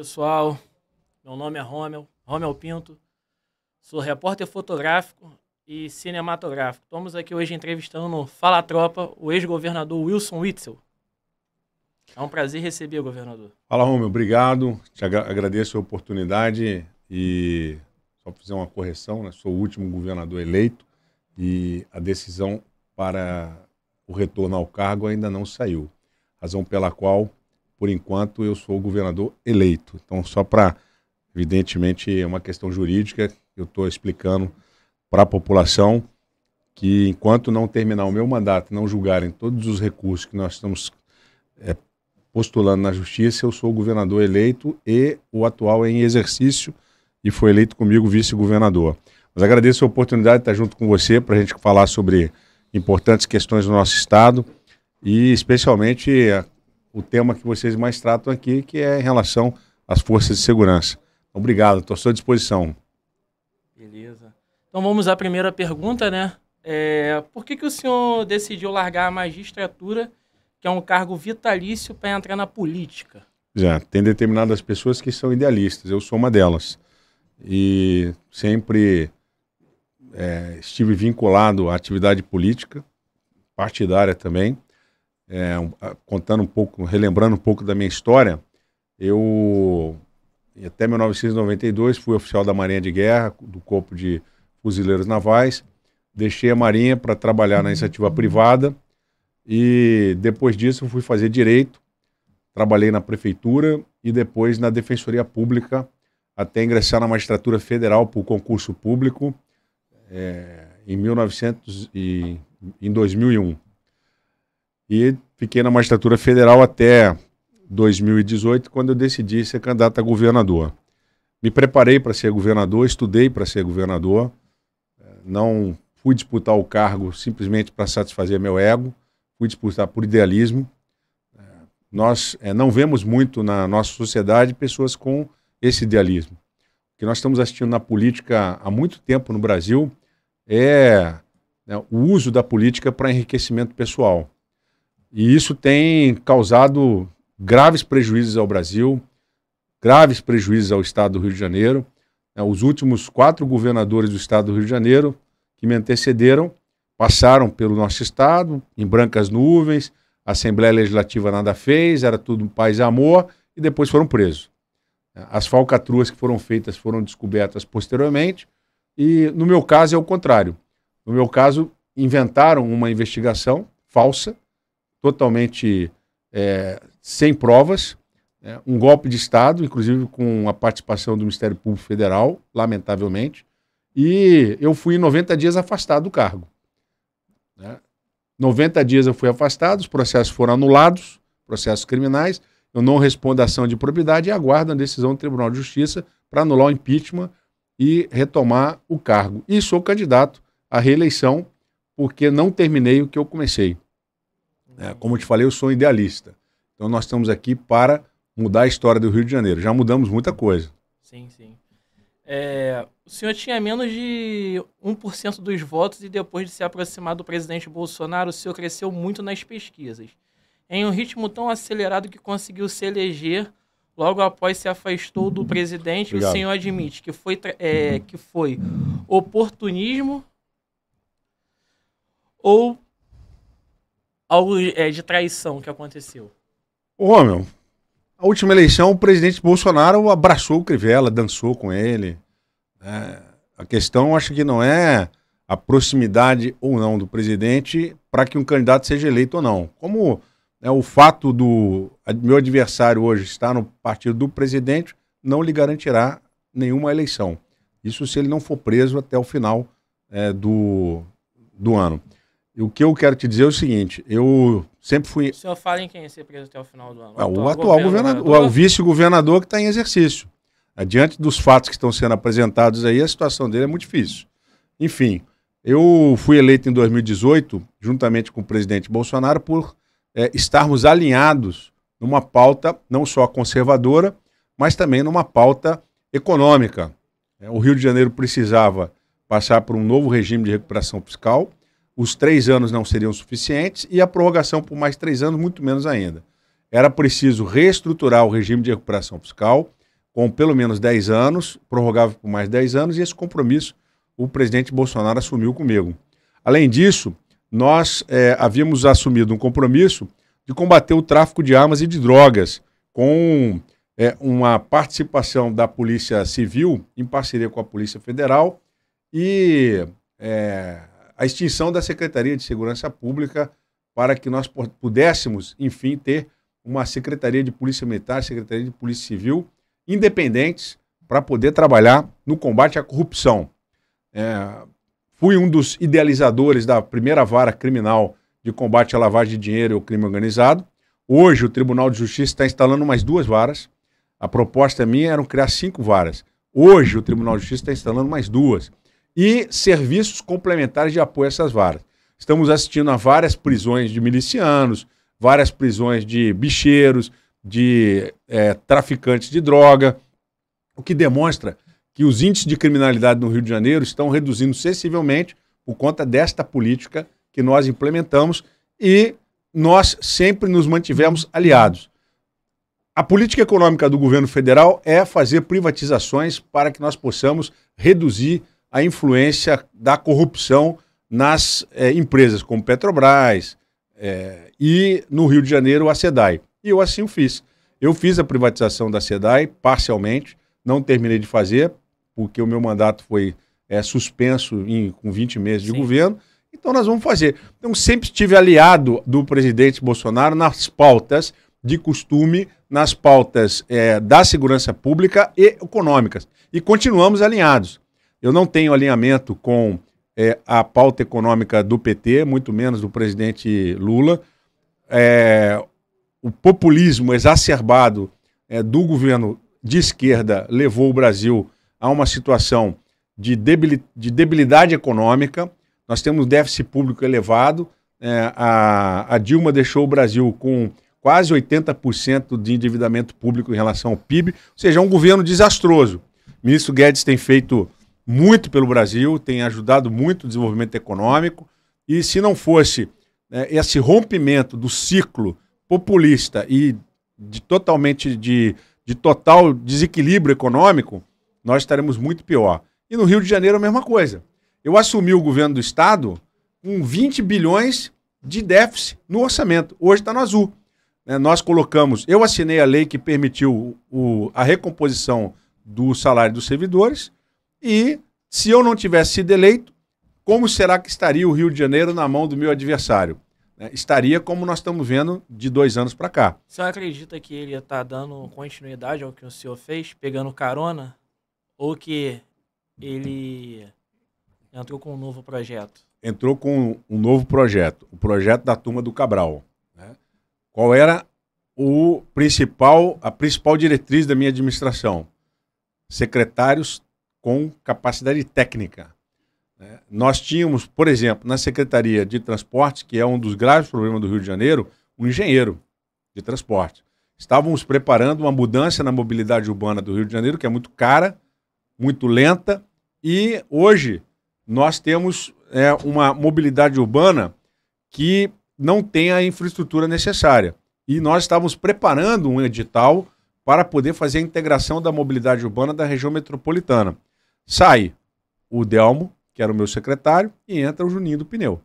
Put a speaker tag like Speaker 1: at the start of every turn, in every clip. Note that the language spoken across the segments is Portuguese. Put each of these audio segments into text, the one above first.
Speaker 1: pessoal. Meu nome é Romel, Romel Pinto. Sou repórter fotográfico e cinematográfico. Estamos aqui hoje entrevistando no Fala Tropa o ex-governador Wilson Witzel. É um prazer receber, governador.
Speaker 2: Fala, Romeu. Obrigado. Te agradeço a oportunidade e só fazer uma correção, né? Sou o último governador eleito e a decisão para o retorno ao cargo ainda não saiu. Razão pela qual por enquanto, eu sou o governador eleito. Então, só para, evidentemente, é uma questão jurídica, eu estou explicando para a população que enquanto não terminar o meu mandato, não julgarem todos os recursos que nós estamos é, postulando na justiça, eu sou o governador eleito e o atual é em exercício e foi eleito comigo vice-governador. Mas agradeço a oportunidade de estar junto com você para a gente falar sobre importantes questões do nosso Estado e especialmente o tema que vocês mais tratam aqui, que é em relação às forças de segurança. Obrigado, estou à sua disposição.
Speaker 1: Beleza. Então vamos à primeira pergunta, né? É, por que, que o senhor decidiu largar a magistratura, que é um cargo vitalício, para entrar na política?
Speaker 2: Já, é, tem determinadas pessoas que são idealistas, eu sou uma delas. E sempre é, estive vinculado à atividade política, partidária também é, contando um pouco, relembrando um pouco da minha história, eu até 1992 fui oficial da Marinha de Guerra, do Corpo de Fuzileiros Navais, deixei a Marinha para trabalhar na iniciativa privada e depois disso fui fazer direito, trabalhei na prefeitura e depois na Defensoria Pública até ingressar na magistratura federal por concurso público é, em 1900 e, em 2001. E fiquei na magistratura federal até 2018, quando eu decidi ser candidato a governador. Me preparei para ser governador, estudei para ser governador, não fui disputar o cargo simplesmente para satisfazer meu ego, fui disputar por idealismo. Nós é, não vemos muito na nossa sociedade pessoas com esse idealismo. O que nós estamos assistindo na política há muito tempo no Brasil é né, o uso da política para enriquecimento pessoal. E isso tem causado graves prejuízos ao Brasil, graves prejuízos ao Estado do Rio de Janeiro. É, os últimos quatro governadores do Estado do Rio de Janeiro que me antecederam passaram pelo nosso Estado em brancas nuvens, a Assembleia Legislativa nada fez, era tudo paz e amor, e depois foram presos. É, as falcatruas que foram feitas foram descobertas posteriormente, e no meu caso é o contrário. No meu caso, inventaram uma investigação falsa totalmente é, sem provas, né? um golpe de Estado, inclusive com a participação do Ministério Público Federal, lamentavelmente, e eu fui 90 dias afastado do cargo. Né? 90 dias eu fui afastado, os processos foram anulados, processos criminais, eu não respondo a ação de propriedade e aguardo a decisão do Tribunal de Justiça para anular o impeachment e retomar o cargo. E sou candidato à reeleição porque não terminei o que eu comecei. Né? Como eu te falei, eu sou idealista. Então nós estamos aqui para mudar a história do Rio de Janeiro. Já mudamos muita coisa.
Speaker 1: Sim, sim. É, o senhor tinha menos de 1% dos votos e depois de se aproximar do presidente Bolsonaro, o senhor cresceu muito nas pesquisas. Em um ritmo tão acelerado que conseguiu se eleger logo após se afastou do presidente, Obrigado. o senhor admite que foi, é, que foi oportunismo ou algo é, de traição que aconteceu?
Speaker 2: Ô, meu, a última eleição, o presidente Bolsonaro abraçou o Crivella, dançou com ele. Né? a questão, acho que não é a proximidade ou não do presidente para que um candidato seja eleito ou não. Como né, o fato do meu adversário hoje estar no partido do presidente não lhe garantirá nenhuma eleição. Isso se ele não for preso até o final é, do, do ano o que eu quero te dizer é o seguinte: eu sempre fui. O senhor
Speaker 1: fala em quem ser preso até o final do ano? Ah, o, atual, governador, governador, o,
Speaker 2: vice-governador que está em exercício. Diante dos fatos que estão sendo apresentados aí, a situação dele é muito difícil. Enfim, eu fui eleito em 2018, juntamente com o presidente Bolsonaro, por é, estarmos alinhados numa pauta não só conservadora, mas também numa pauta econômica. É, o Rio de Janeiro precisava passar por um novo regime de recuperação fiscal os três anos não seriam suficientes e a prorrogação por mais três anos, muito menos ainda. Era preciso reestruturar o regime de recuperação fiscal com pelo menos 10 anos, prorrogável por mais 10 anos, e esse compromisso o presidente Bolsonaro assumiu comigo. Além disso, nós é, havíamos assumido um compromisso de combater o tráfico de armas e de drogas, com é, uma participação da Polícia Civil em parceria com a Polícia Federal e é, a extinção da Secretaria de Segurança Pública para que nós pudéssemos, enfim, ter uma Secretaria de Polícia Militar, Secretaria de Polícia Civil independentes para poder trabalhar no combate à corrupção. É, fui um dos idealizadores da primeira vara criminal de combate à lavagem de dinheiro e ao crime organizado. Hoje, o Tribunal de Justiça está instalando mais duas varas. A proposta minha era criar cinco varas. Hoje, o Tribunal de Justiça está instalando mais duas e serviços complementares de apoio a essas varas. Estamos assistindo a várias prisões de milicianos, várias prisões de bicheiros, de é, traficantes de droga, o que demonstra que os índices de criminalidade no Rio de Janeiro estão reduzindo sensivelmente por conta desta política que nós implementamos e nós sempre nos mantivemos aliados. A política econômica do governo federal é fazer privatizações para que nós possamos reduzir a influência da corrupção nas é, empresas como Petrobras é, e no Rio de Janeiro a SEDAI. E eu assim o fiz. Eu fiz a privatização da SEDAI parcialmente, não terminei de fazer, porque o meu mandato foi é, suspenso em, com 20 meses Sim. de governo. Então nós vamos fazer. Então sempre estive aliado do presidente Bolsonaro nas pautas de costume, nas pautas é, da segurança pública e econômicas. E continuamos alinhados. Eu não tenho alinhamento com é, a pauta econômica do PT, muito menos do presidente Lula. É, o populismo exacerbado é, do governo de esquerda levou o Brasil a uma situação de, de debilidade econômica. Nós temos déficit público elevado. É, a, a, Dilma deixou o Brasil com quase 80% de endividamento público em relação ao PIB, ou seja, é um governo desastroso. O ministro Guedes tem feito muito pelo Brasil, tem ajudado muito o desenvolvimento econômico. E se não fosse né, esse rompimento do ciclo populista e de, totalmente de, de total desequilíbrio econômico, nós estaremos muito pior. E no Rio de Janeiro a mesma coisa. Eu assumi o governo do estado com 20 bilhões de déficit no orçamento. Hoje está no azul. É, nós colocamos, eu assinei a lei que permitiu o, a recomposição do salário dos servidores e se eu não tivesse sido eleito, como será que estaria o Rio de Janeiro na mão do meu adversário? Né, estaria como nós estamos vendo de dois anos para cá.
Speaker 1: O senhor acredita que ele está dando continuidade ao que o senhor fez, pegando carona? Ou que ele entrou com um novo projeto?
Speaker 2: Entrou com um novo projeto, o projeto da turma do Cabral. Né? Qual era o principal, a principal diretriz da minha administração? Secretários com capacidade técnica. Né? Nós tínhamos, por exemplo, na Secretaria de Transportes, que é um dos graves problemas do Rio de Janeiro, um engenheiro de transporte. Estávamos preparando uma mudança na mobilidade urbana do Rio de Janeiro, que é muito cara, muito lenta, e hoje nós temos é, uma mobilidade urbana que não tem a infraestrutura necessária. E nós estávamos preparando um edital para poder fazer a integração da mobilidade urbana da região metropolitana. Sai o Delmo, que era o meu secretário, e entra o Juninho do Pneu.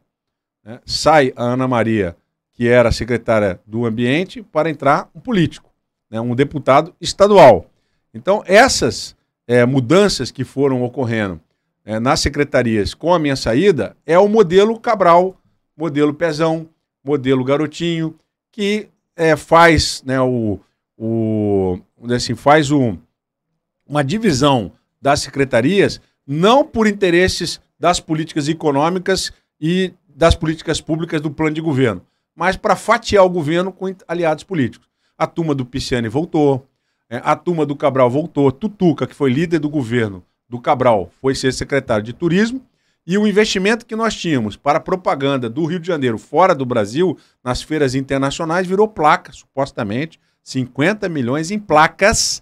Speaker 2: Né? Sai a Ana Maria, que era secretária do Ambiente, para entrar um político, né? um deputado estadual. Então, essas é, mudanças que foram ocorrendo é, nas secretarias com a minha saída é o modelo Cabral, modelo Pezão, modelo Garotinho, que é, faz né, o, o assim, faz uma divisão das secretarias, não por interesses das políticas econômicas e das políticas públicas do plano de governo, mas para fatiar o governo com aliados políticos. A turma do Pisciani voltou, é, a turma do Cabral voltou, Tutuca, que foi líder do governo do Cabral, foi ser secretário de turismo, e o investimento que nós tínhamos para propaganda do Rio de Janeiro fora do Brasil, nas feiras internacionais, virou placa, supostamente, 50 milhões em placas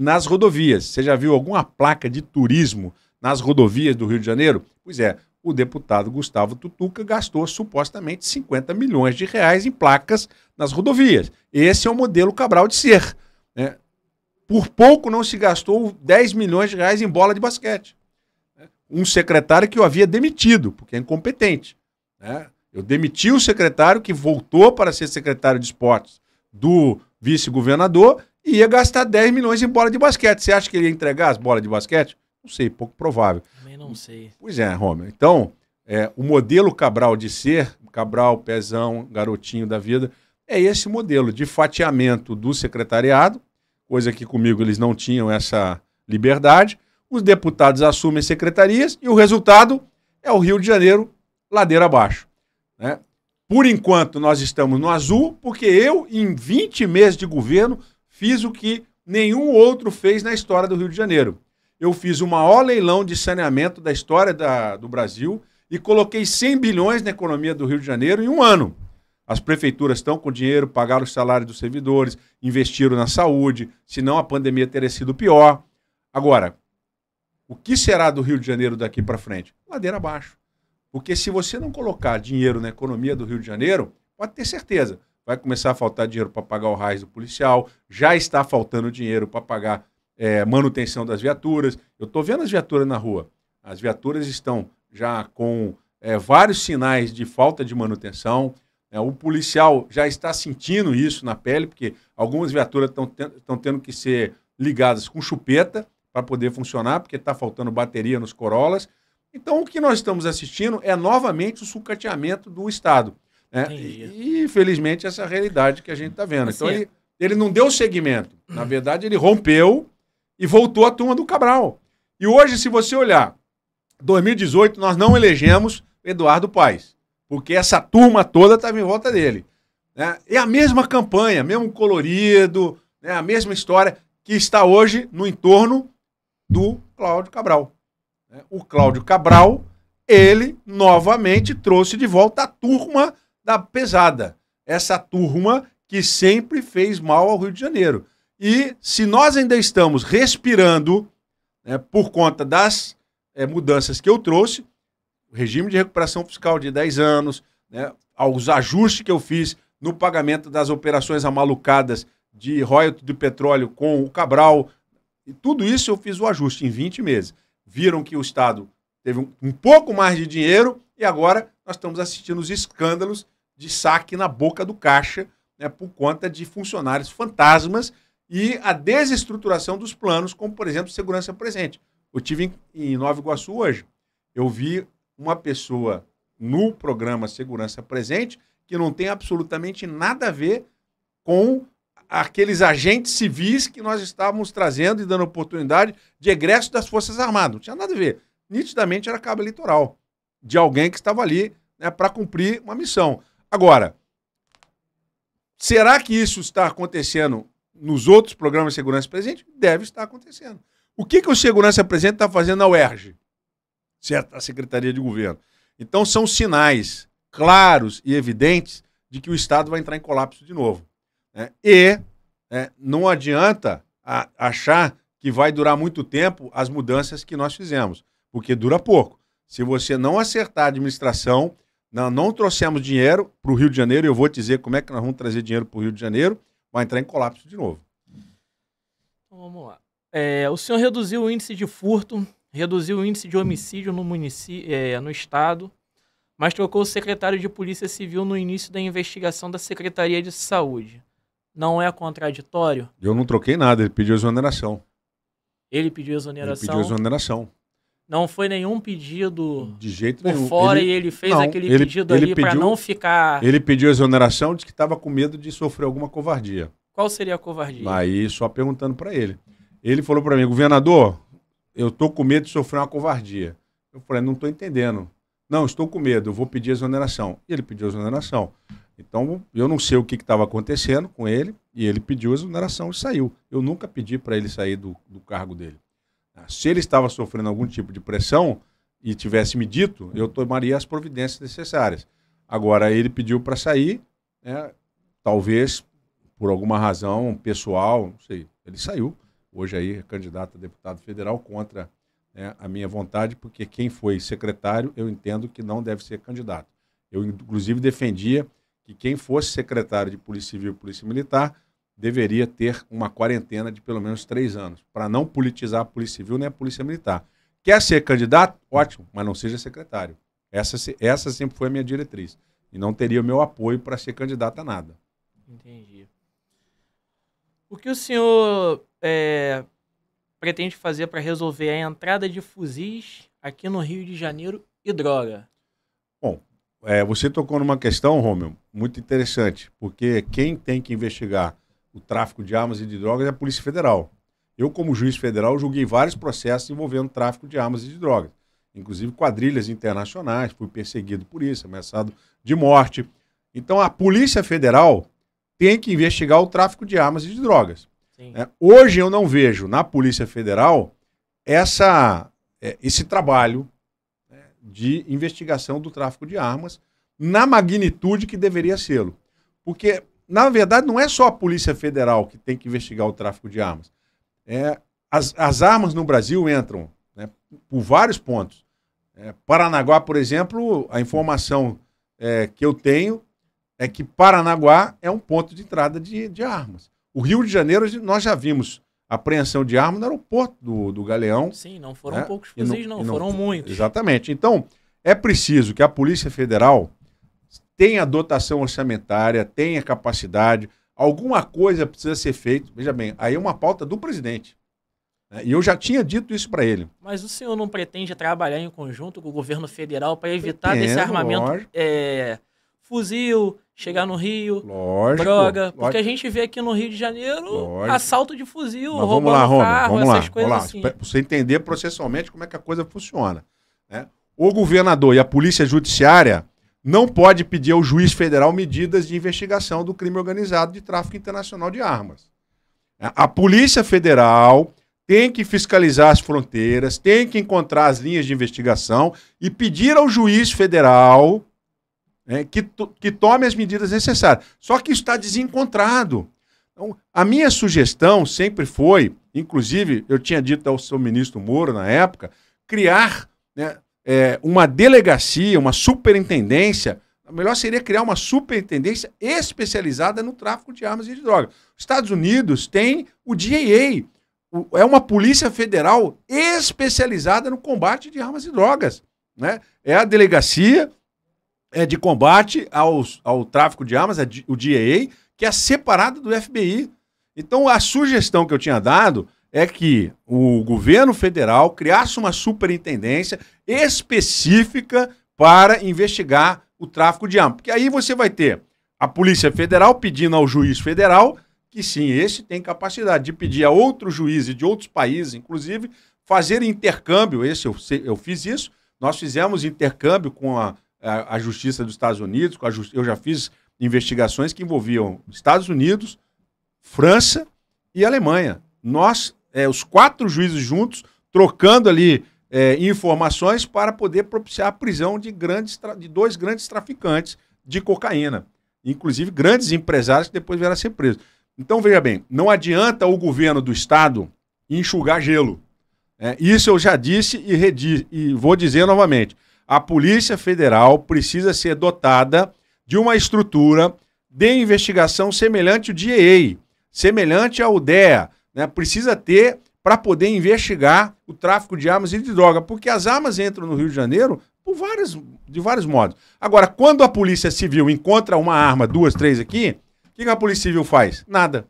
Speaker 2: nas rodovias. Você já viu alguma placa de turismo nas rodovias do Rio de Janeiro? Pois é, o deputado Gustavo Tutuca gastou supostamente 50 milhões de reais em placas nas rodovias. Esse é o modelo Cabral de ser. Né? Por pouco não se gastou 10 milhões de reais em bola de basquete. Né? Um secretário que eu havia demitido, porque é incompetente. Né? Eu demiti o secretário que voltou para ser secretário de esportes do vice-governador e ia gastar 10 milhões em bola de basquete. Você acha que ele ia entregar as bolas de basquete? Não sei, pouco provável. Também não sei. Pois é, Romer. Então, é, o modelo Cabral de ser, Cabral, pezão, garotinho da vida, é esse modelo de fatiamento do secretariado, coisa que comigo eles não tinham essa liberdade. Os deputados assumem secretarias e o resultado é o Rio de Janeiro ladeira abaixo. Né? Por enquanto, nós estamos no azul, porque eu, em 20 meses de governo, fiz o que nenhum outro fez na história do Rio de Janeiro. Eu fiz o maior leilão de saneamento da história da, do Brasil e coloquei 100 bilhões na economia do Rio de Janeiro em um ano. As prefeituras estão com dinheiro, pagaram os salários dos servidores, investiram na saúde, senão a pandemia teria sido pior. Agora, o que será do Rio de Janeiro daqui para frente? Ladeira abaixo. Porque se você não colocar dinheiro na economia do Rio de Janeiro, pode ter certeza, vai começar a faltar dinheiro para pagar o raio do policial, já está faltando dinheiro para pagar é, manutenção das viaturas. Eu estou vendo as viaturas na rua. As viaturas estão já com é, vários sinais de falta de manutenção. É, o policial já está sentindo isso na pele, porque algumas viaturas estão ten tendo que ser ligadas com chupeta para poder funcionar, porque está faltando bateria nos Corollas. Então, o que nós estamos assistindo é novamente o sucateamento do Estado. Né? E, infelizmente, essa é a realidade que a gente está vendo. Assim então, é. ele, ele não deu segmento. Na verdade, ele rompeu e voltou à turma do Cabral. E hoje, se você olhar, 2018, nós não elegemos Eduardo Paes, porque essa turma toda estava em volta dele. Né? É a mesma campanha, mesmo colorido, né? a mesma história que está hoje no entorno do Cláudio Cabral. Né? O Cláudio Cabral, ele novamente trouxe de volta a turma da pesada. Essa turma que sempre fez mal ao Rio de Janeiro. E se nós ainda estamos respirando, né, por conta das é, mudanças que eu trouxe, o regime de recuperação fiscal de 10 anos, né, aos ajustes que eu fiz no pagamento das operações amalucadas de royalties de petróleo com o Cabral, e tudo isso eu fiz o ajuste em 20 meses. Viram que o Estado teve um, um pouco mais de dinheiro e agora nós estamos assistindo os escândalos de saque na boca do caixa né, por conta de funcionários fantasmas e a desestruturação dos planos, como, por exemplo, segurança presente. Eu tive em, Nova Iguaçu hoje, eu vi uma pessoa no programa Segurança Presente que não tem absolutamente nada a ver com aqueles agentes civis que nós estávamos trazendo e dando oportunidade de egresso das Forças Armadas. Não tinha nada a ver. Nitidamente era cabo eleitoral de alguém que estava ali né, para cumprir uma missão. Agora, será que isso está acontecendo nos outros programas de segurança presente? Deve estar acontecendo. O que, que o segurança presente está fazendo na UERJ? Certo? A Secretaria de Governo. Então, são sinais claros e evidentes de que o Estado vai entrar em colapso de novo. Né? E né, não adianta a, achar que vai durar muito tempo as mudanças que nós fizemos, porque dura pouco. Se você não acertar a administração, não, não trouxemos dinheiro para o Rio de Janeiro. Eu vou te dizer como é que nós vamos trazer dinheiro para o Rio de Janeiro. Vai entrar em colapso de novo.
Speaker 1: Então, vamos lá. É, o senhor reduziu o índice de furto, reduziu o índice de homicídio no, município, é, no estado, mas trocou o secretário de Polícia Civil no início da investigação da Secretaria de Saúde. Não é contraditório?
Speaker 2: Eu não troquei nada, ele pediu exoneração.
Speaker 1: Ele pediu exoneração? Ele pediu
Speaker 2: exoneração.
Speaker 1: Não foi nenhum pedido de jeito por nenhum. fora ele, e ele fez não, aquele ele, pedido ele ali para não ficar. Ele
Speaker 2: pediu exoneração, de que estava com medo de sofrer alguma covardia. Qual seria a covardia? Aí só perguntando para ele. Ele falou para mim, governador, eu tô com medo de sofrer uma covardia. Eu falei, não estou entendendo. Não, estou com medo, eu vou pedir exoneração. E ele pediu exoneração. Então, eu não sei o que estava acontecendo com ele, e ele pediu exoneração e saiu. Eu nunca pedi para ele sair do, do cargo dele. Ah, se ele estava sofrendo algum tipo de pressão e tivesse me dito, eu tomaria as providências necessárias. Agora, ele pediu para sair, né? talvez por alguma razão pessoal, não sei. Ele saiu. Hoje aí é candidato a deputado federal contra né, a minha vontade, porque quem foi secretário, eu entendo que não deve ser candidato. Eu, inclusive, defendia que quem fosse secretário de Polícia Civil e Polícia Militar deveria ter uma quarentena de pelo menos três anos, para não politizar a Polícia Civil nem a Polícia Militar. Quer ser candidato? Ótimo, mas não seja secretário. Essa, essa sempre foi a minha diretriz. E não teria o meu apoio para ser candidato a nada. Entendi.
Speaker 1: O que o senhor é, pretende fazer para resolver a entrada de fuzis aqui no Rio de Janeiro e droga?
Speaker 2: Bom, é, você tocou numa questão, Romeu, muito interessante, porque quem tem que investigar o tráfico de armas e de drogas é a Polícia Federal. Eu, como juiz federal, julguei vários processos envolvendo tráfico de armas e de drogas, inclusive quadrilhas internacionais, fui perseguido por isso, ameaçado de morte. Então, a Polícia Federal tem que investigar o tráfico de armas e de drogas. É, hoje eu não vejo na Polícia Federal essa, é, esse trabalho né, de investigação do tráfico de armas na magnitude que deveria ser. Porque na verdade, não é só a Polícia Federal que tem que investigar o tráfico de armas. É, as, as armas no Brasil entram né, por vários pontos. É, Paranaguá, por exemplo, a informação é, que eu tenho é que Paranaguá é um ponto de entrada de, de armas. O Rio de Janeiro, nós já vimos apreensão de armas no aeroporto do, do Galeão. Sim, não foram né? poucos fuzis, não, não, foram muitos. Exatamente. Então, é preciso que a Polícia Federal tem a dotação orçamentária, tem a capacidade, alguma coisa precisa ser feita. Veja bem, aí é uma pauta do presidente. Né? E eu já tinha dito isso para ele.
Speaker 1: Mas o senhor não pretende trabalhar em conjunto com o governo federal para evitar Pretendo, desse armamento é, fuzil, chegar no Rio, lógico, droga? Lógico. Porque a gente vê aqui no Rio de Janeiro lógico. assalto de fuzil, Mas roubando lá, carro, vamos essas lá, coisas vamos assim. Para
Speaker 2: você entender processualmente como é que a coisa funciona. Né? O governador e a polícia judiciária não pode pedir ao juiz federal medidas de investigação do crime organizado de tráfico internacional de armas. É, a Polícia Federal tem que fiscalizar as fronteiras, tem que encontrar as linhas de investigação e pedir ao juiz federal né, que, to que tome as medidas necessárias. Só que está desencontrado. Então, a minha sugestão sempre foi, inclusive, eu tinha dito ao seu ministro Moro na época, criar né, é, uma delegacia, uma superintendência. Melhor seria criar uma superintendência especializada no tráfico de armas e de drogas. Os Estados Unidos tem o DEA, o, é uma polícia federal especializada no combate de armas e drogas. Né? É a delegacia é, de combate aos, ao tráfico de armas, o DEA, que é separada do FBI. Então, a sugestão que eu tinha dado é que o governo federal criasse uma superintendência específica para investigar o tráfico de armas. Porque aí você vai ter a Polícia Federal pedindo ao juiz federal, que sim, esse tem capacidade de pedir a outros juízes de outros países, inclusive, fazer intercâmbio. Esse eu, eu fiz isso. Nós fizemos intercâmbio com a, a, a Justiça dos Estados Unidos, com a eu já fiz investigações que envolviam Estados Unidos, França e Alemanha. Nós, é, os quatro juízes juntos, trocando ali é, informações para poder propiciar a prisão de, grandes, de dois grandes traficantes de cocaína, inclusive grandes empresários que depois vieram a ser presos. Então, veja bem, não adianta o governo do Estado enxugar gelo. É, isso eu já disse e, e vou dizer novamente. A Polícia Federal precisa ser dotada de uma estrutura de investigação semelhante ao DEA, semelhante ao DEA. Né? Precisa ter para poder investigar o tráfico de armas e de droga, porque as armas entram no Rio de Janeiro por vários de vários modos. Agora, quando a Polícia Civil encontra uma arma, duas, três aqui, o que, que a Polícia Civil faz? Nada.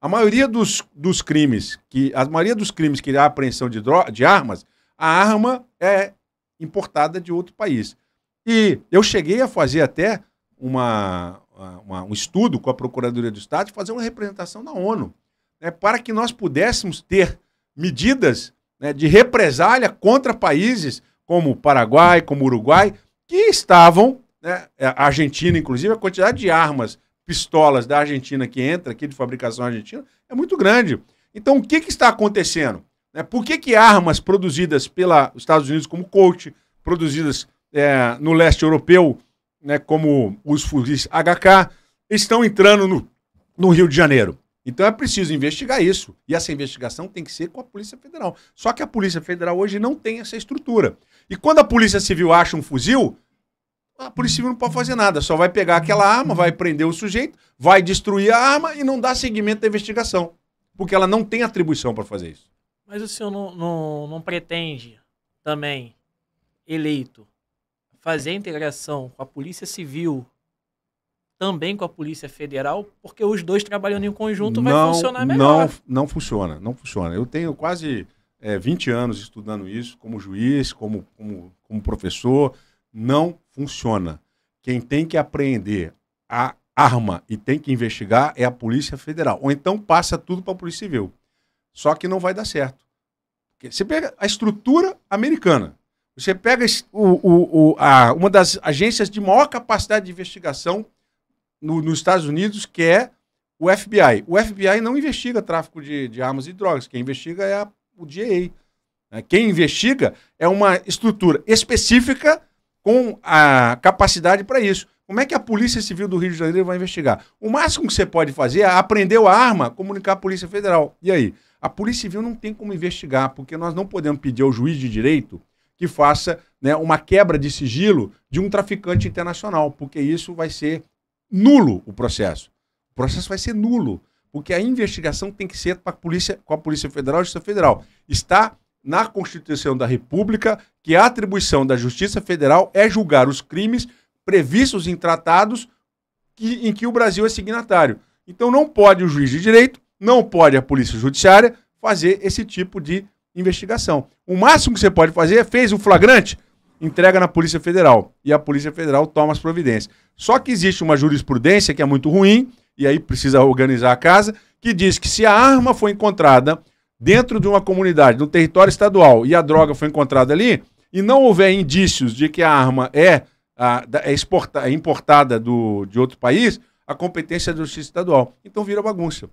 Speaker 2: A maioria dos, dos crimes que a maioria dos crimes que há apreensão de, droga, de armas, a arma é importada de outro país. E eu cheguei a fazer até uma, uma um estudo com a Procuradoria do Estado, fazer uma representação na ONU, né, para que nós pudéssemos ter medidas né, de represália contra países como Paraguai, como Uruguai, que estavam, né, é, a Argentina, inclusive, a quantidade de armas, pistolas da Argentina que entra aqui de fabricação argentina é muito grande. Então, o que, que está acontecendo? Né, por que, que armas produzidas pelos Estados Unidos como Colt, produzidas é, no leste europeu, né, como os fuzis HK, estão entrando no, no Rio de Janeiro? Então é preciso investigar isso. E essa investigação tem que ser com a Polícia Federal. Só que a Polícia Federal hoje não tem essa estrutura. E quando a Polícia Civil acha um fuzil, a Polícia Civil não pode fazer nada. Só vai pegar aquela arma, vai prender o sujeito, vai destruir a arma e não dá seguimento da investigação. Porque ela não tem atribuição para fazer isso.
Speaker 1: Mas o senhor não, não, não pretende também, eleito, fazer a integração com a Polícia Civil também com a Polícia Federal, porque os dois trabalhando em conjunto não, vai funcionar melhor.
Speaker 2: Não, não funciona, não funciona. Eu tenho quase é, 20 anos estudando isso como juiz, como, como, como professor. Não funciona. Quem tem que apreender a arma e tem que investigar é a Polícia Federal. Ou então passa tudo para a Polícia Civil. Só que não vai dar certo. Você pega a estrutura americana. Você pega o, o, o, a, uma das agências de maior capacidade de investigação no, nos Estados Unidos, que é o FBI. O FBI não investiga tráfico de, de armas e drogas. Quem investiga é a, o DEA. Né? Quem investiga é uma estrutura específica com a capacidade para isso. Como é que a Polícia Civil do Rio de Janeiro vai investigar? O máximo que você pode fazer é aprender a arma, comunicar à Polícia Federal. E aí? A Polícia Civil não tem como investigar, porque nós não podemos pedir ao juiz de direito que faça né, uma quebra de sigilo de um traficante internacional, porque isso vai ser nulo o processo. O processo vai ser nulo, porque a investigação tem que ser para a polícia, com a Polícia Federal e a Justiça Federal. Está na Constituição da República que a atribuição da Justiça Federal é julgar os crimes previstos em tratados que, em que o Brasil é signatário. Então não pode o juiz de direito, não pode a Polícia Judiciária fazer esse tipo de investigação. O máximo que você pode fazer é fez o flagrante, entrega na Polícia Federal. E a Polícia Federal toma as providências. Só que existe uma jurisprudência que é muito ruim, e aí precisa organizar a casa, que diz que se a arma foi encontrada dentro de uma comunidade, no território estadual, e a droga foi encontrada ali, e não houver indícios de que a arma é, a, é, exporta, é importada do, de outro país, a competência é da justiça estadual. Então vira bagunça.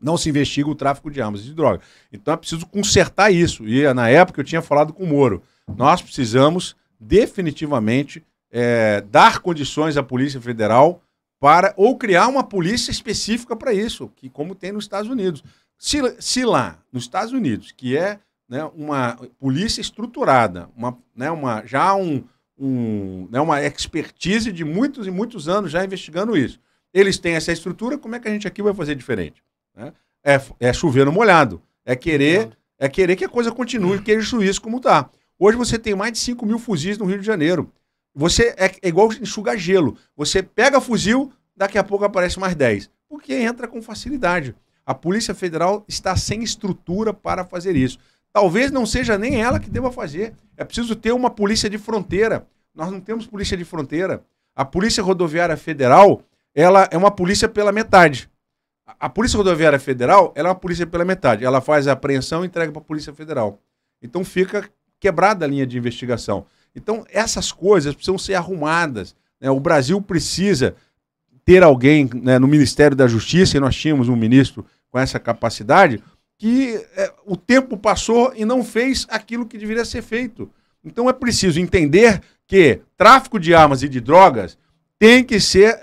Speaker 2: Não se investiga o tráfico de armas e de droga. Então é preciso consertar isso. E é, na época eu tinha falado com o Moro. Nós precisamos definitivamente é, dar condições à Polícia Federal para ou criar uma polícia específica para isso, que como tem nos Estados Unidos. Se, se lá, nos Estados Unidos, que é né, uma polícia estruturada, uma, né, uma, já um, um, né, uma expertise de muitos e muitos anos já investigando isso. Eles têm essa estrutura, como é que a gente aqui vai fazer diferente? Né? É, é chover no molhado, é querer, é querer que a coisa continue, que o juiz como está. Hoje você tem mais de 5 mil fuzis no Rio de Janeiro. Você é, é igual enxugar gelo. Você pega fuzil, daqui a pouco aparece mais 10. Porque entra com facilidade. A Polícia Federal está sem estrutura para fazer isso. Talvez não seja nem ela que deva fazer. É preciso ter uma polícia de fronteira. Nós não temos polícia de fronteira. A Polícia Rodoviária Federal, ela é uma polícia pela metade. A Polícia Rodoviária Federal, ela é uma polícia pela metade. Ela faz a apreensão e entrega para a Polícia Federal. Então fica quebrada a linha de investigação. Então, essas coisas precisam ser arrumadas. Né? O Brasil precisa ter alguém né, no Ministério da Justiça, e nós tínhamos um ministro com essa capacidade, que é, o tempo passou e não fez aquilo que deveria ser feito. Então, é preciso entender que tráfico de armas e de drogas tem que ser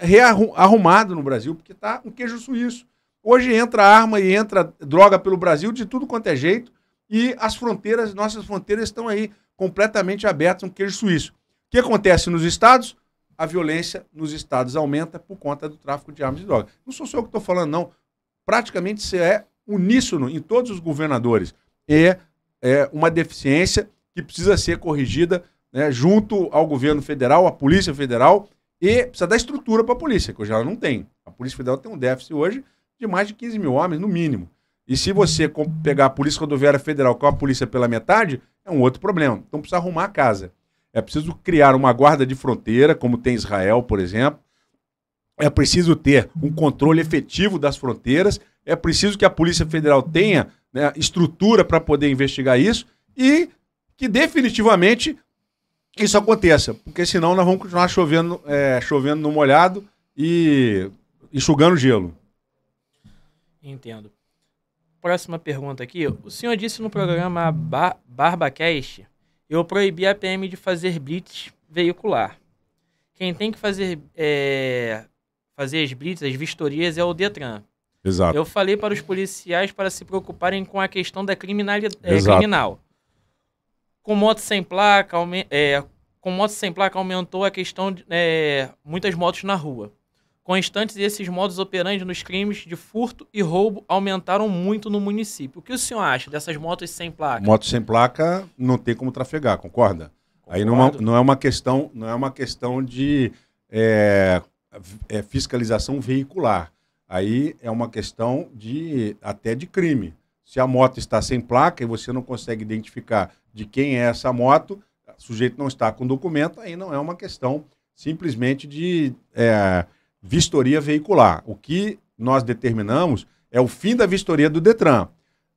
Speaker 2: arrumado no Brasil, porque está um queijo suíço. Hoje entra arma e entra droga pelo Brasil de tudo quanto é jeito e as fronteiras, nossas fronteiras estão aí completamente abertas um queijo suíço. O que acontece nos estados? A violência nos estados aumenta por conta do tráfico de armas e drogas. Não sou só eu que estou falando, não. Praticamente se é uníssono em todos os governadores. É, é uma deficiência que precisa ser corrigida né, junto ao governo federal, à Polícia Federal, e precisa dar estrutura para a polícia, que hoje ela não tem. A Polícia Federal tem um déficit hoje de mais de 15 mil homens, no mínimo. E se você pegar a Polícia Rodoviária Federal com a polícia pela metade, é um outro problema. Então precisa arrumar a casa. É preciso criar uma guarda de fronteira, como tem Israel, por exemplo. É preciso ter um controle efetivo das fronteiras. É preciso que a Polícia Federal tenha né, estrutura para poder investigar isso e que definitivamente isso aconteça, porque senão nós vamos continuar chovendo, é, chovendo no molhado e enxugando gelo.
Speaker 1: Entendo próxima pergunta aqui. O senhor disse no programa Bar BarbaCast, eu proibi a PM de fazer blitz veicular. Quem tem que fazer, é, fazer as blitz, as vistorias, é o DETRAN. Exato. Eu falei para os policiais para se preocuparem com a questão da criminalidade é, criminal. Com moto sem placa, é, com moto sem placa aumentou a questão de é, muitas motos na rua constantes e esses modos operandi nos crimes de furto e roubo aumentaram muito no município. O que o senhor acha dessas motos sem placa? Motos sem
Speaker 2: placa não tem como trafegar, concorda? Concordo. Aí não, é não, é uma questão, não é uma questão de é, é fiscalização veicular. Aí é uma questão de até de crime. Se a moto está sem placa e você não consegue identificar de quem é essa moto, o sujeito não está com documento, aí não é uma questão simplesmente de é, vistoria veicular. O que nós determinamos é o fim da vistoria do Detran.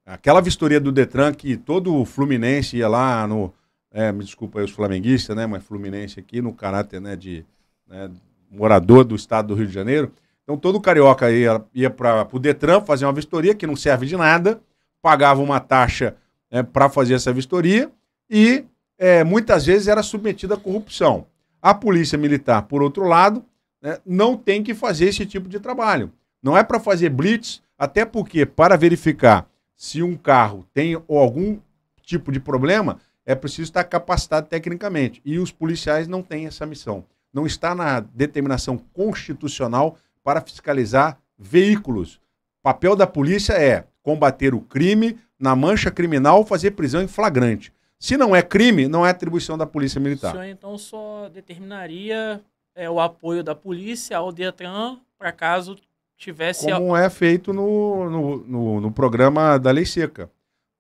Speaker 2: Aquela vistoria do Detran que todo Fluminense ia lá no. É, me desculpa aí os flamenguistas, né? Mas Fluminense aqui no caráter né, de né, morador do estado do Rio de Janeiro. Então todo carioca ia, ia para o Detran fazer uma vistoria que não serve de nada, pagava uma taxa é, para fazer essa vistoria e é, muitas vezes era submetida à corrupção. A polícia militar, por outro lado, né, não tem que fazer esse tipo de trabalho. Não é para fazer blitz, até porque para verificar se um carro tem algum tipo de problema, é preciso estar capacitado tecnicamente. E os policiais não têm essa missão. Não está na determinação constitucional para fiscalizar veículos. O papel da polícia é combater o crime, na mancha criminal, fazer prisão em flagrante. Se não é crime, não é atribuição da Polícia Militar. O senhor,
Speaker 1: então, só determinaria é, o apoio da polícia ao Detran para caso tivesse... Como
Speaker 2: é feito no, no, no, no, programa da Lei Seca.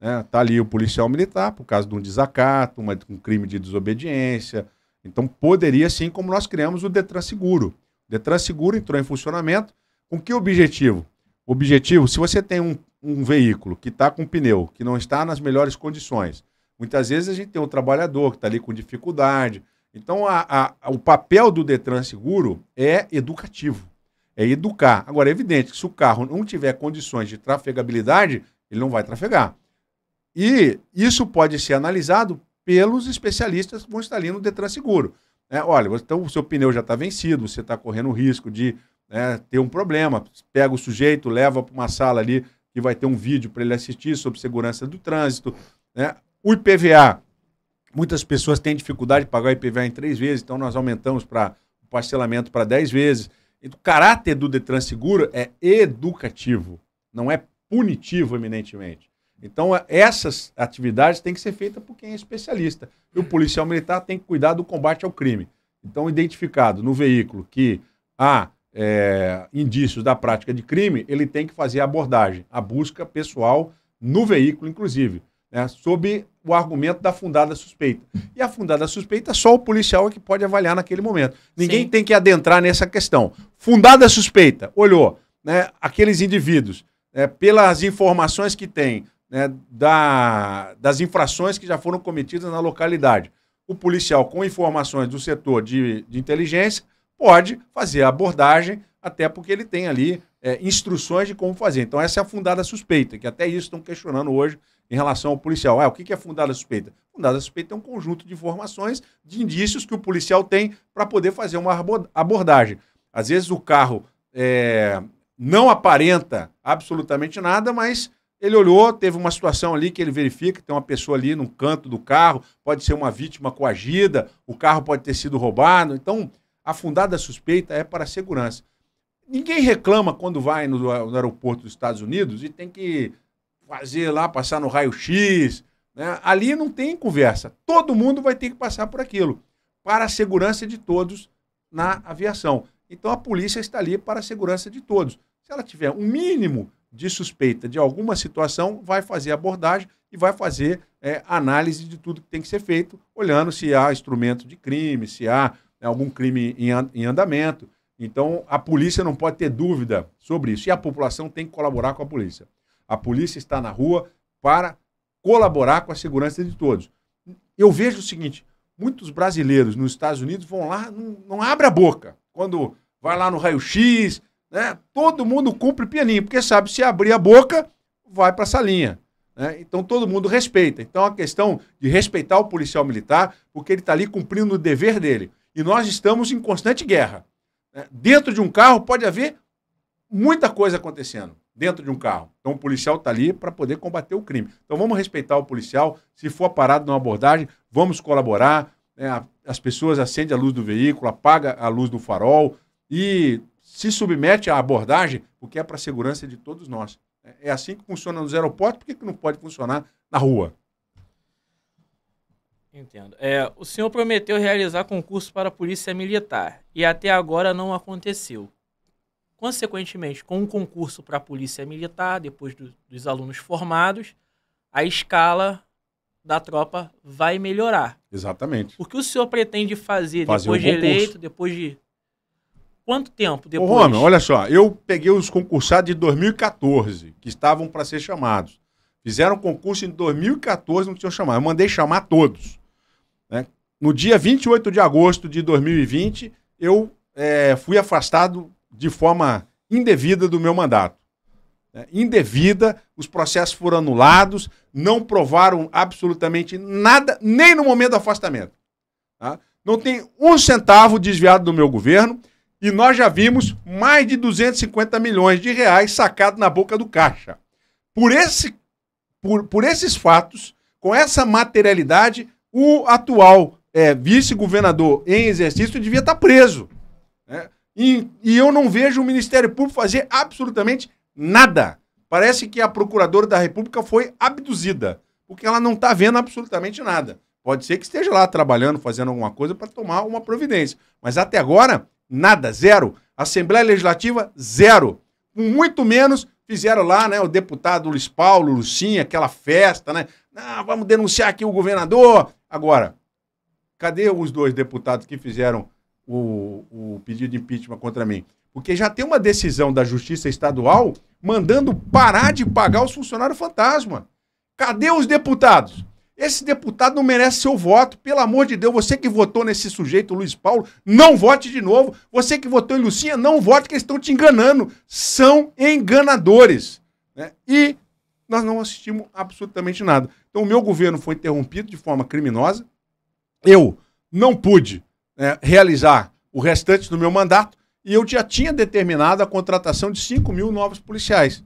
Speaker 2: Né? Tá ali o policial militar por causa de um desacato, uma, um crime de desobediência. Então poderia sim, como nós criamos o Detran Seguro. O Detran Seguro entrou em funcionamento com que objetivo? Objetivo, se você tem um, um veículo que está com pneu, que não está nas melhores condições, muitas vezes a gente tem um trabalhador que está ali com dificuldade, então, a, a, o papel do Detran Seguro é educativo, é educar. Agora, é evidente que se o carro não tiver condições de trafegabilidade, ele não vai trafegar. E isso pode ser analisado pelos especialistas que vão estar ali no Detran Seguro. É, olha, então o seu pneu já está vencido, você está correndo o risco de né, ter um problema. Pega o sujeito, leva para uma sala ali que vai ter um vídeo para ele assistir sobre segurança do trânsito. Né? O IPVA Muitas pessoas têm dificuldade de pagar o IPVA em três vezes, então nós aumentamos para o parcelamento para dez vezes. O caráter do Detran Seguro é educativo, não é punitivo, eminentemente. Então, essas atividades têm que ser feitas por quem é especialista. E o policial militar tem que cuidar do combate ao crime. Então, identificado no veículo que há é, indícios da prática de crime, ele tem que fazer a abordagem, a busca pessoal no veículo, inclusive né, sob o argumento da fundada suspeita. E a fundada suspeita, é só o policial é que pode avaliar naquele momento. Ninguém Sim. tem que adentrar nessa questão. Fundada suspeita, olhou, né, aqueles indivíduos, né, pelas informações que tem né, da, das infrações que já foram cometidas na localidade, o policial, com informações do setor de, de inteligência, pode fazer a abordagem, até porque ele tem ali é, instruções de como fazer. Então, essa é a fundada suspeita, que até isso estão questionando hoje em relação ao policial. Ah, o que é fundada suspeita? Fundada suspeita é um conjunto de informações, de indícios que o policial tem para poder fazer uma abordagem. Às vezes o carro é, não aparenta absolutamente nada, mas ele olhou, teve uma situação ali que ele verifica, tem uma pessoa ali no canto do carro, pode ser uma vítima coagida, o carro pode ter sido roubado. Então, a fundada suspeita é para a segurança. Ninguém reclama quando vai no, no aeroporto dos Estados Unidos e tem que fazer lá, passar no raio-x. Né? Ali não tem conversa. Todo mundo vai ter que passar por aquilo, para a segurança de todos na aviação. Então a polícia está ali para a segurança de todos. Se ela tiver um mínimo de suspeita de alguma situação, vai fazer abordagem e vai fazer é, análise de tudo que tem que ser feito, olhando se há instrumento de crime, se há né, algum crime em andamento. Então a polícia não pode ter dúvida sobre isso e a população tem que colaborar com a polícia. A polícia está na rua para colaborar com a segurança de todos. Eu vejo o seguinte: muitos brasileiros nos Estados Unidos vão lá, não, não abre a boca. Quando vai lá no raio-x, né? Todo mundo cumpre pianinho, porque sabe se abrir a boca, vai para a salinha. Né? Então todo mundo respeita. Então é a questão de respeitar o policial militar, porque ele está ali cumprindo o dever dele. E nós estamos em constante guerra. Né? Dentro de um carro pode haver muita coisa acontecendo dentro de um carro. Então o policial está ali para poder combater o crime. Então vamos respeitar o policial. Se for parado numa abordagem, vamos colaborar. Né? As pessoas acendem a luz do veículo, apaga a luz do farol e se submete à abordagem, porque é para a segurança de todos nós. É, é assim que funciona nos aeroportos, por que, que não pode funcionar na rua? Entendo. É, o senhor
Speaker 1: prometeu realizar concurso para a Polícia Militar e até agora não aconteceu. Consequentemente, com o um concurso para a Polícia Militar, depois do, dos alunos formados, a escala da tropa vai melhorar.
Speaker 2: Exatamente.
Speaker 1: O que o senhor pretende fazer, fazer depois um de concurso. eleito, depois de. Quanto tempo depois? Ô, Romeu, olha
Speaker 2: só, eu peguei os concursados de 2014, que estavam para ser chamados. Fizeram concurso em 2014, não tinham chamado. Eu mandei chamar todos. Né? No dia 28 de agosto de 2020, eu é, fui afastado de forma indevida do meu mandato. É, indevida, os processos foram anulados, não provaram absolutamente nada, nem no momento do afastamento. Tá? Não tem um centavo desviado do meu governo e nós já vimos mais de 250 milhões de reais sacado na boca do caixa. Por, esse, por, por esses fatos, com essa materialidade, o atual é, vice-governador em exercício devia estar preso. Né? E, e eu não vejo o Ministério Público fazer absolutamente nada. Parece que a Procuradora da República foi abduzida, porque ela não está vendo absolutamente nada. Pode ser que esteja lá trabalhando, fazendo alguma coisa para tomar uma providência. Mas até agora, nada, zero. Assembleia Legislativa, zero. Muito menos fizeram lá, né, o deputado Luiz Paulo, Lucinha, aquela festa, né? Ah, vamos denunciar aqui o governador. Agora, cadê os dois deputados que fizeram o, o pedido de impeachment contra mim? Porque já tem uma decisão da Justiça Estadual mandando parar de pagar os funcionários fantasma. Cadê os deputados? Esse deputado não merece seu voto. Pelo amor de Deus, você que votou nesse sujeito, Luiz Paulo, não vote de novo. Você que votou em Lucinha, não vote, que eles estão te enganando. São enganadores. Né? E nós não assistimos absolutamente nada. Então, o meu governo foi interrompido de forma criminosa. Eu não pude né, realizar o restante do meu mandato e eu já tinha determinado a contratação de 5 mil novos policiais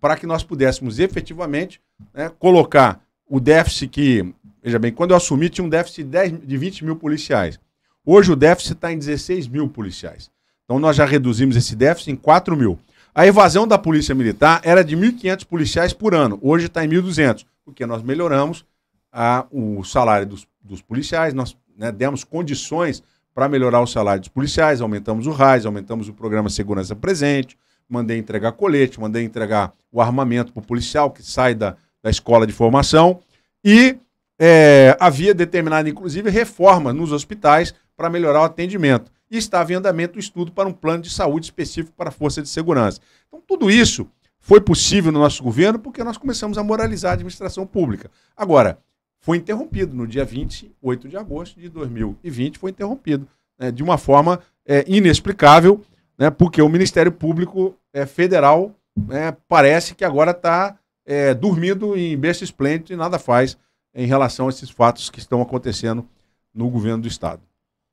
Speaker 2: para que nós pudéssemos efetivamente né, colocar o déficit que, veja bem, quando eu assumi tinha um déficit de, 10, de 20 mil policiais. Hoje o déficit está em 16 mil policiais. Então nós já reduzimos esse déficit em 4 mil. A evasão da Polícia Militar era de 1.500 policiais por ano, hoje está em 1.200, porque nós melhoramos a, o salário dos, dos policiais, nós né, demos condições para melhorar o salário dos policiais, aumentamos o RAIS, aumentamos o programa Segurança Presente, mandei entregar colete, mandei entregar o armamento para o policial que sai da, da escola de formação e é, havia determinado, inclusive, reforma nos hospitais para melhorar o atendimento. E estava em andamento o estudo para um plano de saúde específico para a Força de Segurança. Então, tudo isso foi possível no nosso governo porque nós começamos a moralizar a administração pública. Agora, foi interrompido no dia 28 de agosto de 2020, foi interrompido né, de uma forma é, inexplicável, né, porque o Ministério Público é, Federal né, parece que agora está é, dormindo em besta esplêndida e nada faz em relação a esses fatos que estão acontecendo no governo do Estado.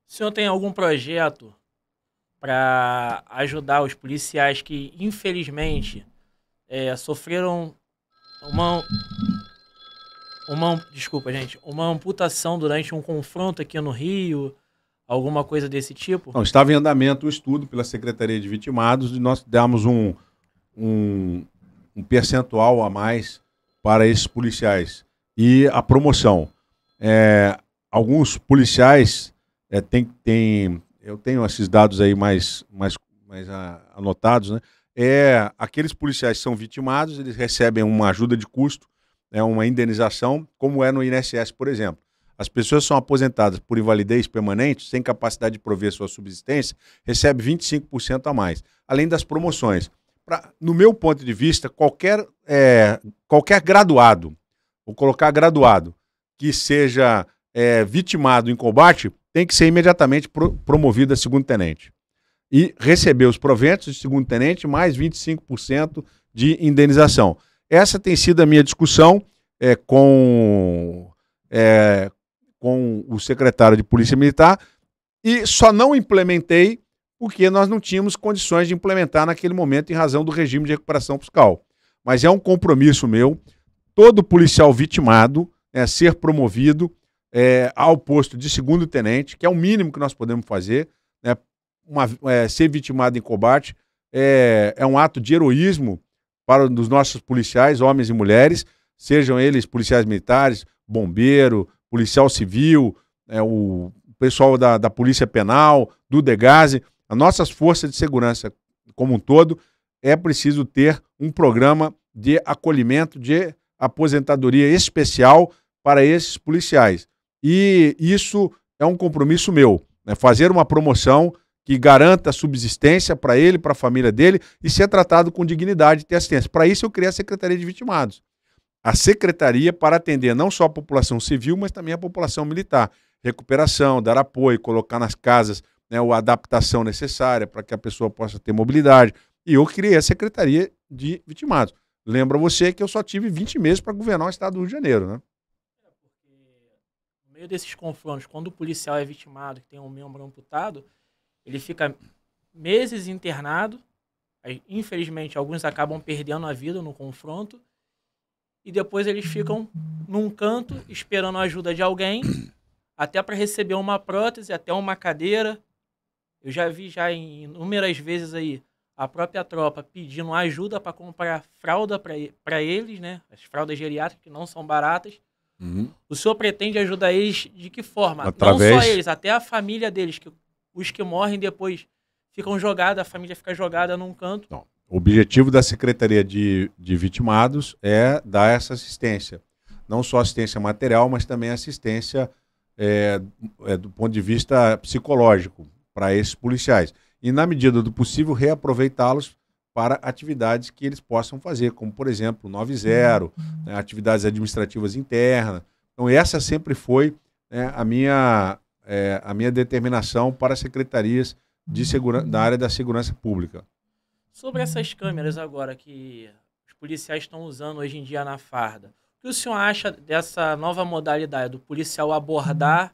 Speaker 1: O senhor tem algum projeto para ajudar os policiais que, infelizmente, é, sofreram uma uma, desculpa, gente, uma amputação durante um confronto aqui no Rio, alguma coisa desse tipo? Não,
Speaker 2: estava em andamento o estudo pela Secretaria de Vitimados e nós demos um, um, um percentual a mais para esses policiais e a promoção. É, alguns policiais é, tem, tem, eu tenho esses dados aí mais, mais, mais a, anotados, né? É, aqueles policiais são vitimados, eles recebem uma ajuda de custo né, uma indenização, como é no INSS, por exemplo. As pessoas são aposentadas por invalidez permanente, sem capacidade de prover sua subsistência, recebe 25% a mais, além das promoções. Pra, no meu ponto de vista, qualquer, é, qualquer graduado, vou colocar graduado, que seja é, vitimado em combate, tem que ser imediatamente pro, promovido a segundo tenente. E receber os proventos de segundo tenente mais 25% de indenização. Essa tem sido a minha discussão é, com, é, com o secretário de Polícia Militar e só não implementei porque nós não tínhamos condições de implementar naquele momento em razão do regime de recuperação fiscal. Mas é um compromisso meu, todo policial vitimado é ser promovido é, ao posto de segundo tenente, que é o mínimo que nós podemos fazer. Né? Uma, é, ser vitimado em combate é, é um ato de heroísmo para os nossos policiais, homens e mulheres, sejam eles policiais militares, bombeiro, policial civil, é, o pessoal da, da Polícia Penal, do Degase, as nossas forças de segurança como um todo, é preciso ter um programa de acolhimento de aposentadoria especial para esses policiais. E isso é um compromisso meu, né? fazer uma promoção que garanta a subsistência para ele, para a família dele e ser tratado com dignidade e ter assistência. Para isso, eu criei a Secretaria de Vitimados. A secretaria para atender não só a população civil, mas também a população militar. Recuperação, dar apoio, colocar nas casas né, a adaptação necessária para que a pessoa possa ter mobilidade. E eu criei a Secretaria de Vitimados. Lembra você que eu só tive 20 meses para governar o estado do Rio de Janeiro, né? É,
Speaker 1: no meio desses confrontos, quando o policial é vitimado, que tem um membro amputado, ele fica meses internado. Infelizmente, alguns acabam perdendo a vida no confronto. E depois eles ficam num canto esperando a ajuda de alguém, até para receber uma prótese, até uma cadeira. Eu já vi já inúmeras vezes aí a própria tropa pedindo ajuda para comprar fralda para eles, né? As fraldas geriátricas que não são baratas. Uhum. O senhor pretende ajudar eles de que forma? Através... Não só eles, até a família deles, que os que morrem depois ficam jogados, a família fica jogada num canto. Não.
Speaker 2: O objetivo da Secretaria de, de Vitimados é dar essa assistência. Não só assistência material, mas também assistência é, é, do ponto de vista psicológico para esses policiais. E, na medida do possível, reaproveitá-los para atividades que eles possam fazer, como, por exemplo, 90, uhum. né, atividades administrativas internas. Então, essa sempre foi né, a minha é, a minha determinação para as secretarias de segura, da área da segurança pública.
Speaker 1: Sobre essas câmeras agora que os policiais estão usando hoje em dia na farda, o que o senhor acha dessa nova modalidade do policial abordar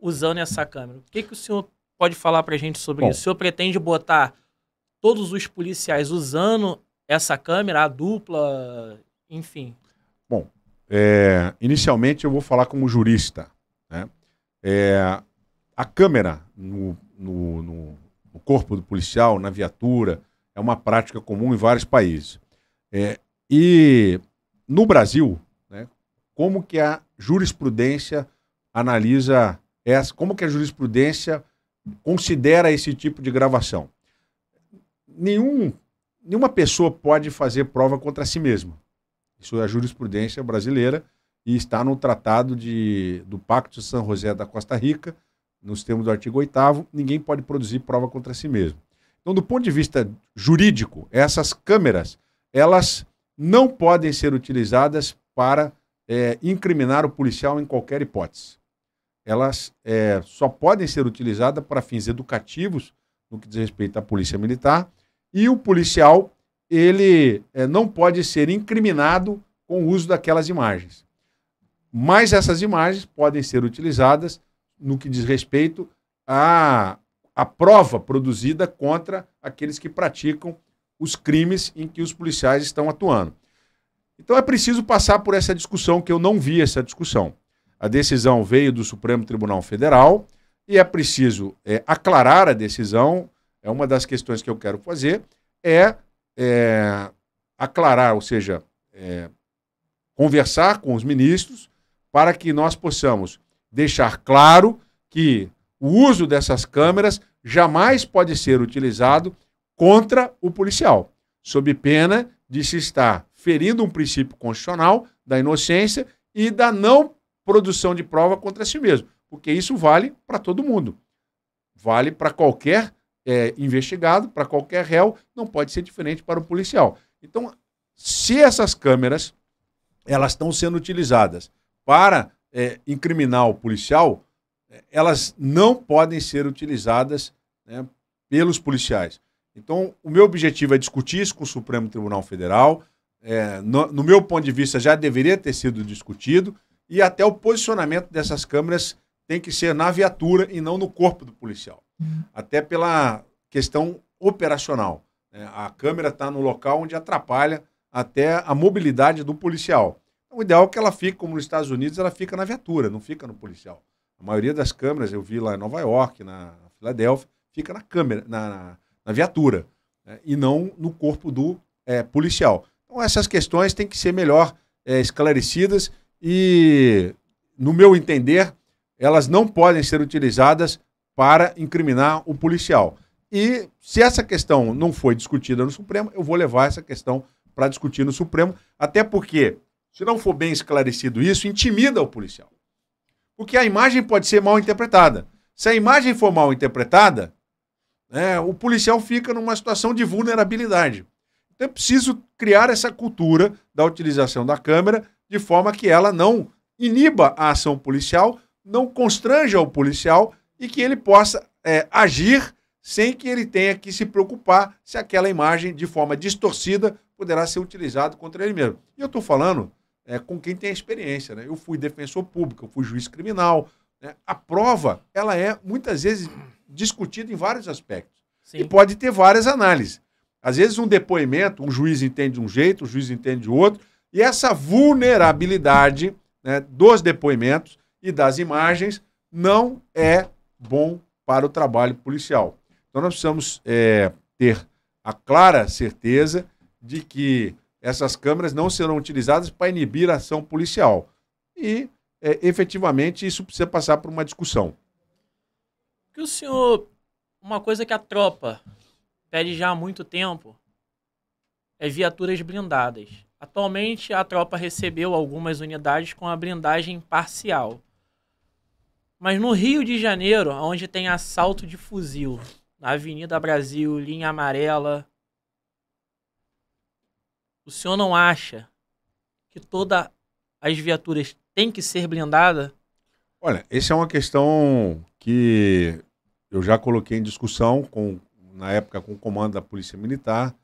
Speaker 1: usando essa câmera? O que, que o senhor pode falar para a gente sobre Bom, isso? O senhor pretende botar todos os policiais usando essa câmera, a dupla, enfim?
Speaker 2: Bom, é, inicialmente eu vou falar como jurista. Né? É, a câmera no, no, no, no, corpo do policial, na viatura, é uma prática comum em vários países. É, e no Brasil, né, como que a jurisprudência analisa essa, como que a jurisprudência considera esse tipo de gravação? Nenhum, nenhuma pessoa pode fazer prova contra si mesma. Isso é a jurisprudência brasileira e está no Tratado de, do Pacto de São José da Costa Rica, nos termos do artigo 8 ninguém pode produzir prova contra si mesmo. Então, do ponto de vista jurídico, essas câmeras, elas não podem ser utilizadas para é, incriminar o policial em qualquer hipótese. Elas é, só podem ser utilizadas para fins educativos, no que diz respeito à polícia militar, e o policial ele é, não pode ser incriminado com o uso daquelas imagens. Mas essas imagens podem ser utilizadas no que diz respeito à, à prova produzida contra aqueles que praticam os crimes em que os policiais estão atuando. Então é preciso passar por essa discussão, que eu não vi essa discussão. A decisão veio do Supremo Tribunal Federal e é preciso é, aclarar a decisão. É uma das questões que eu quero fazer, é, é aclarar, ou seja, é, conversar com os ministros para que nós possamos deixar claro que o uso dessas câmeras jamais pode ser utilizado contra o policial, sob pena de se estar ferindo um princípio constitucional da inocência e da não produção de prova contra si mesmo, porque isso vale para todo mundo. Vale para qualquer é, investigado, para qualquer réu, não pode ser diferente para o policial. Então, se essas câmeras elas estão sendo utilizadas para é, incriminar o policial, é, elas não podem ser utilizadas né, pelos policiais. Então, o meu objetivo é discutir isso com o Supremo Tribunal Federal. É, no, no, meu ponto de vista, já deveria ter sido discutido. E até o posicionamento dessas câmeras tem que ser na viatura e não no corpo do policial. Uhum. Até pela questão operacional. É, a câmera está no local onde atrapalha até a mobilidade do policial o ideal é que ela fique, como nos Estados Unidos, ela fica na viatura, não fica no policial. A maioria das câmeras, eu vi lá em Nova York, na Filadélfia, fica na câmera, na, na, na viatura, né? e não no corpo do é, policial. Então, essas questões têm que ser melhor é, esclarecidas e, no meu entender, elas não podem ser utilizadas para incriminar o policial. E se essa questão não foi discutida no Supremo, eu vou levar essa questão para discutir no Supremo, até porque se não for bem esclarecido isso, intimida o policial. Porque a imagem pode ser mal interpretada. Se a imagem for mal interpretada, né, o policial fica numa situação de vulnerabilidade. Então é preciso criar essa cultura da utilização da câmera de forma que ela não iniba a ação policial, não constranja o policial e que ele possa é, agir sem que ele tenha que se preocupar se aquela imagem, de forma distorcida, poderá ser utilizada contra ele mesmo. E eu estou falando é, com quem tem experiência. Né? Eu fui defensor público, eu fui juiz criminal. Né? A prova, ela é muitas vezes discutida em vários aspectos. Sim. E pode ter várias análises. Às vezes, um depoimento, um juiz entende de um jeito, o um juiz entende de outro. E essa vulnerabilidade né, dos depoimentos e das imagens não é bom para o trabalho policial. Então, nós precisamos é, ter a clara certeza de que essas câmeras não serão utilizadas para inibir a ação policial. E, é, efetivamente, isso precisa passar por uma discussão.
Speaker 1: Que o senhor. Uma coisa que a tropa pede já há muito tempo é viaturas blindadas. Atualmente, a tropa recebeu algumas unidades com a blindagem parcial. Mas no Rio de Janeiro, onde tem assalto de fuzil, na Avenida Brasil, linha amarela, o senhor não acha que todas as viaturas têm que ser blindadas?
Speaker 2: Olha, essa é uma questão que eu já coloquei em discussão com, na época com o comando da Polícia Militar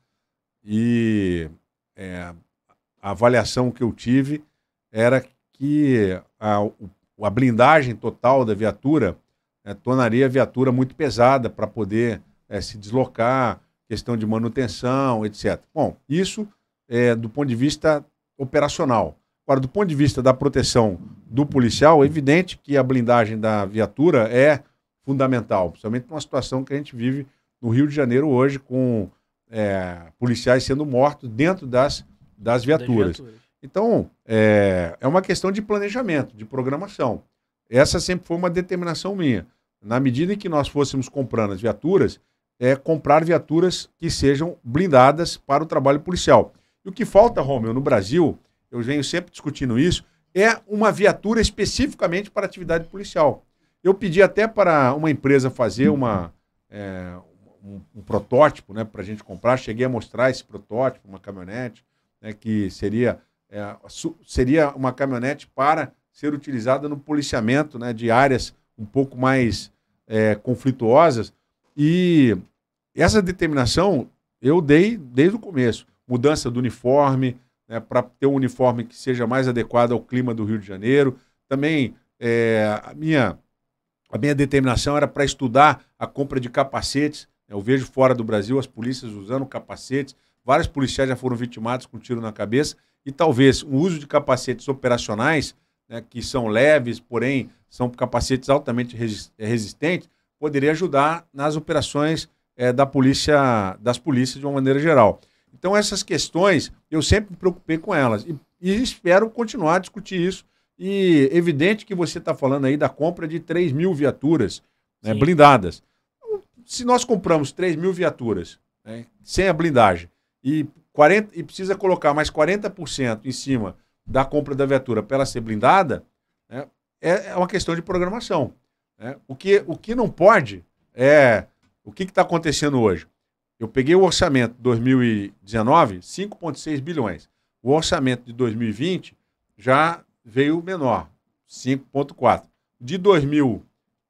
Speaker 2: e é, a avaliação que eu tive era que a, a blindagem total da viatura é, tornaria a viatura muito pesada para poder é, se deslocar, questão de manutenção, etc. Bom, isso é, do ponto de vista operacional. Agora, do ponto de vista da proteção do policial, é evidente que a blindagem da viatura é fundamental, principalmente numa situação que a gente vive no Rio de Janeiro hoje, com é, policiais sendo mortos dentro das, das viaturas. Das viaturas. Então, é, é uma questão de planejamento, de programação. Essa sempre foi uma determinação minha. Na medida em que nós fôssemos comprando as viaturas, é comprar viaturas que sejam blindadas para o trabalho policial. E o que falta, Romeu, no Brasil, eu venho sempre discutindo isso, é uma viatura especificamente para atividade policial. Eu pedi até para uma empresa fazer uma, é, um, um, protótipo né, para a gente comprar. Cheguei a mostrar esse protótipo, uma caminhonete, né, que seria, é, seria uma caminhonete para ser utilizada no policiamento né, de áreas um pouco mais é, conflituosas. E essa determinação eu dei desde o começo mudança do uniforme, né, para ter um uniforme que seja mais adequado ao clima do Rio de Janeiro. Também é, a, minha, a minha determinação era para estudar a compra de capacetes. Eu vejo fora do Brasil as polícias usando capacetes. Vários policiais já foram vitimados com um tiro na cabeça. E talvez o uso de capacetes operacionais, né, que são leves, porém são capacetes altamente é, resistentes, poderia ajudar nas operações é, da polícia, das polícias de uma maneira geral. Então, essas questões eu sempre me preocupei com elas e, e espero continuar a discutir isso. E evidente que você está falando aí da compra de 3 mil viaturas né, blindadas. Então, se nós compramos 3 mil viaturas né, sem a blindagem e, 40, e precisa colocar mais 40% em cima da compra da viatura para ela ser blindada, né, é, é uma questão de programação. Né? O, que, o que não pode é. O que está acontecendo hoje? Eu peguei o orçamento de 2019, 5,6 bilhões. O orçamento de 2020 já veio menor, 5,4. De 2000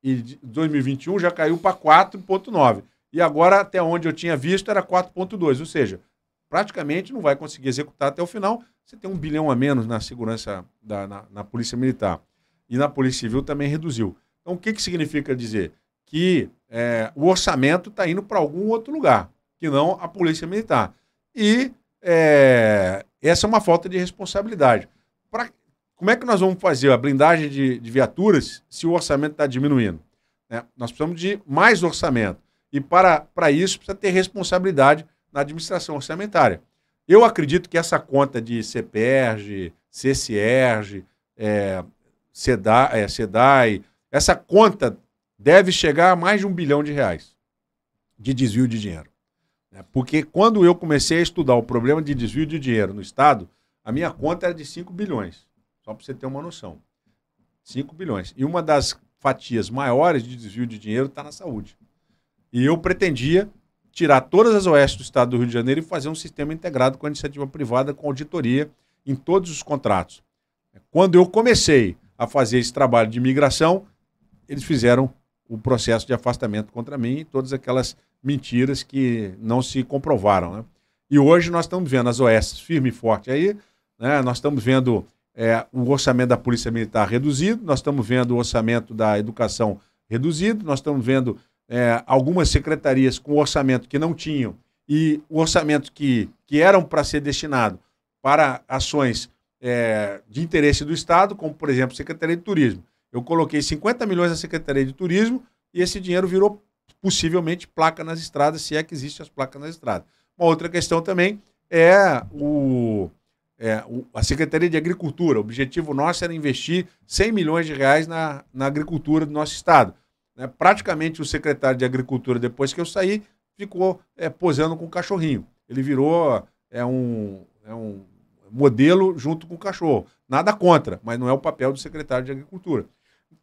Speaker 2: e 2021 já caiu para 4,9. E agora, até onde eu tinha visto, era 4,2. Ou seja, praticamente não vai conseguir executar até o final. Você tem um bilhão a menos na segurança, da, na, na Polícia Militar. E na Polícia Civil também reduziu. Então, o que, que significa dizer? Que é, o orçamento está indo para algum outro lugar, que não a Polícia Militar. E é, essa é uma falta de responsabilidade. Pra, como é que nós vamos fazer a blindagem de, de viaturas se o orçamento está diminuindo? É, nós precisamos de mais orçamento. E para, para isso, precisa ter responsabilidade na administração orçamentária. Eu acredito que essa conta de CPERG, CCERG, é, CEDAI, é, essa conta deve chegar a mais de um bilhão de reais de desvio de dinheiro. Né? Porque quando eu comecei a estudar o problema de desvio de dinheiro no Estado, a minha conta era de 5 bilhões, só para você ter uma noção. 5 bilhões. E uma das fatias maiores de desvio de dinheiro está na saúde. E eu pretendia tirar todas as OS do Estado do Rio de Janeiro e fazer um sistema integrado com a iniciativa privada, com auditoria em todos os contratos. Quando eu comecei a fazer esse trabalho de migração, eles fizeram o processo de afastamento contra mim e todas aquelas mentiras que não se comprovaram. Né? E hoje nós estamos vendo as OS firme e forte aí, né? nós estamos vendo é, o orçamento da Polícia Militar reduzido, nós estamos vendo o orçamento da Educação reduzido, nós estamos vendo é, algumas secretarias com orçamento que não tinham e o orçamento que, que eram para ser destinado para ações é, de interesse do Estado, como, por exemplo, Secretaria de Turismo. Eu coloquei 50 milhões na Secretaria de Turismo e esse dinheiro virou possivelmente placa nas estradas, se é que existem as placas nas estradas. Uma outra questão também é, o, é o, a Secretaria de Agricultura. O objetivo nosso era investir 100 milhões de reais na, na agricultura do nosso estado. Né? Praticamente o secretário de Agricultura, depois que eu saí, ficou é, posando com o cachorrinho. Ele virou é um, é um modelo junto com o cachorro. Nada contra, mas não é o papel do secretário de Agricultura.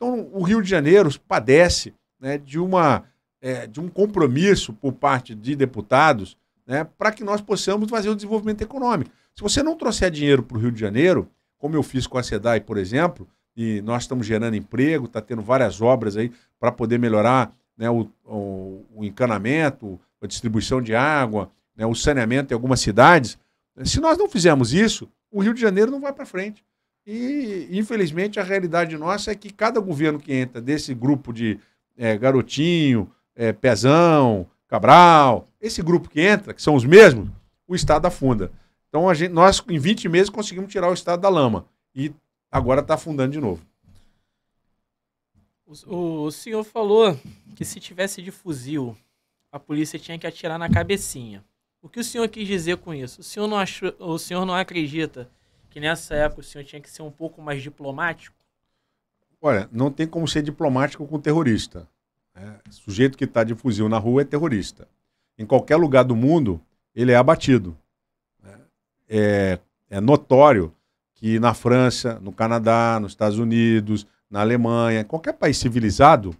Speaker 2: Então, o Rio de Janeiro padece né, de, uma, é, de um compromisso por parte de deputados né, para que nós possamos fazer o desenvolvimento econômico. Se você não trouxer dinheiro para o Rio de Janeiro, como eu fiz com a SEDAI, por exemplo, e nós estamos gerando emprego, está tendo várias obras aí para poder melhorar né, o, o, o, encanamento, a distribuição de água, né, o saneamento em algumas cidades. Se nós não fizermos isso, o Rio de Janeiro não vai para frente. E, infelizmente, a realidade nossa é que cada governo que entra desse grupo de é, garotinho, é, pezão, cabral, esse grupo que entra, que são os mesmos, o Estado afunda. Então, a gente, nós, em 20 meses, conseguimos tirar o Estado da lama. E agora está afundando de novo.
Speaker 1: O, o senhor falou que se tivesse de fuzil, a polícia tinha que atirar na cabecinha. O que o senhor quis dizer com isso? O senhor não, achou, o senhor não acredita que nessa época o senhor tinha que ser um pouco mais diplomático?
Speaker 2: Olha, não tem como ser diplomático com terrorista. Né? Sujeito que está de fuzil na rua é terrorista. Em qualquer lugar do mundo, ele é abatido. Né? É, é notório que na França, no Canadá, nos Estados Unidos, na Alemanha, qualquer país civilizado,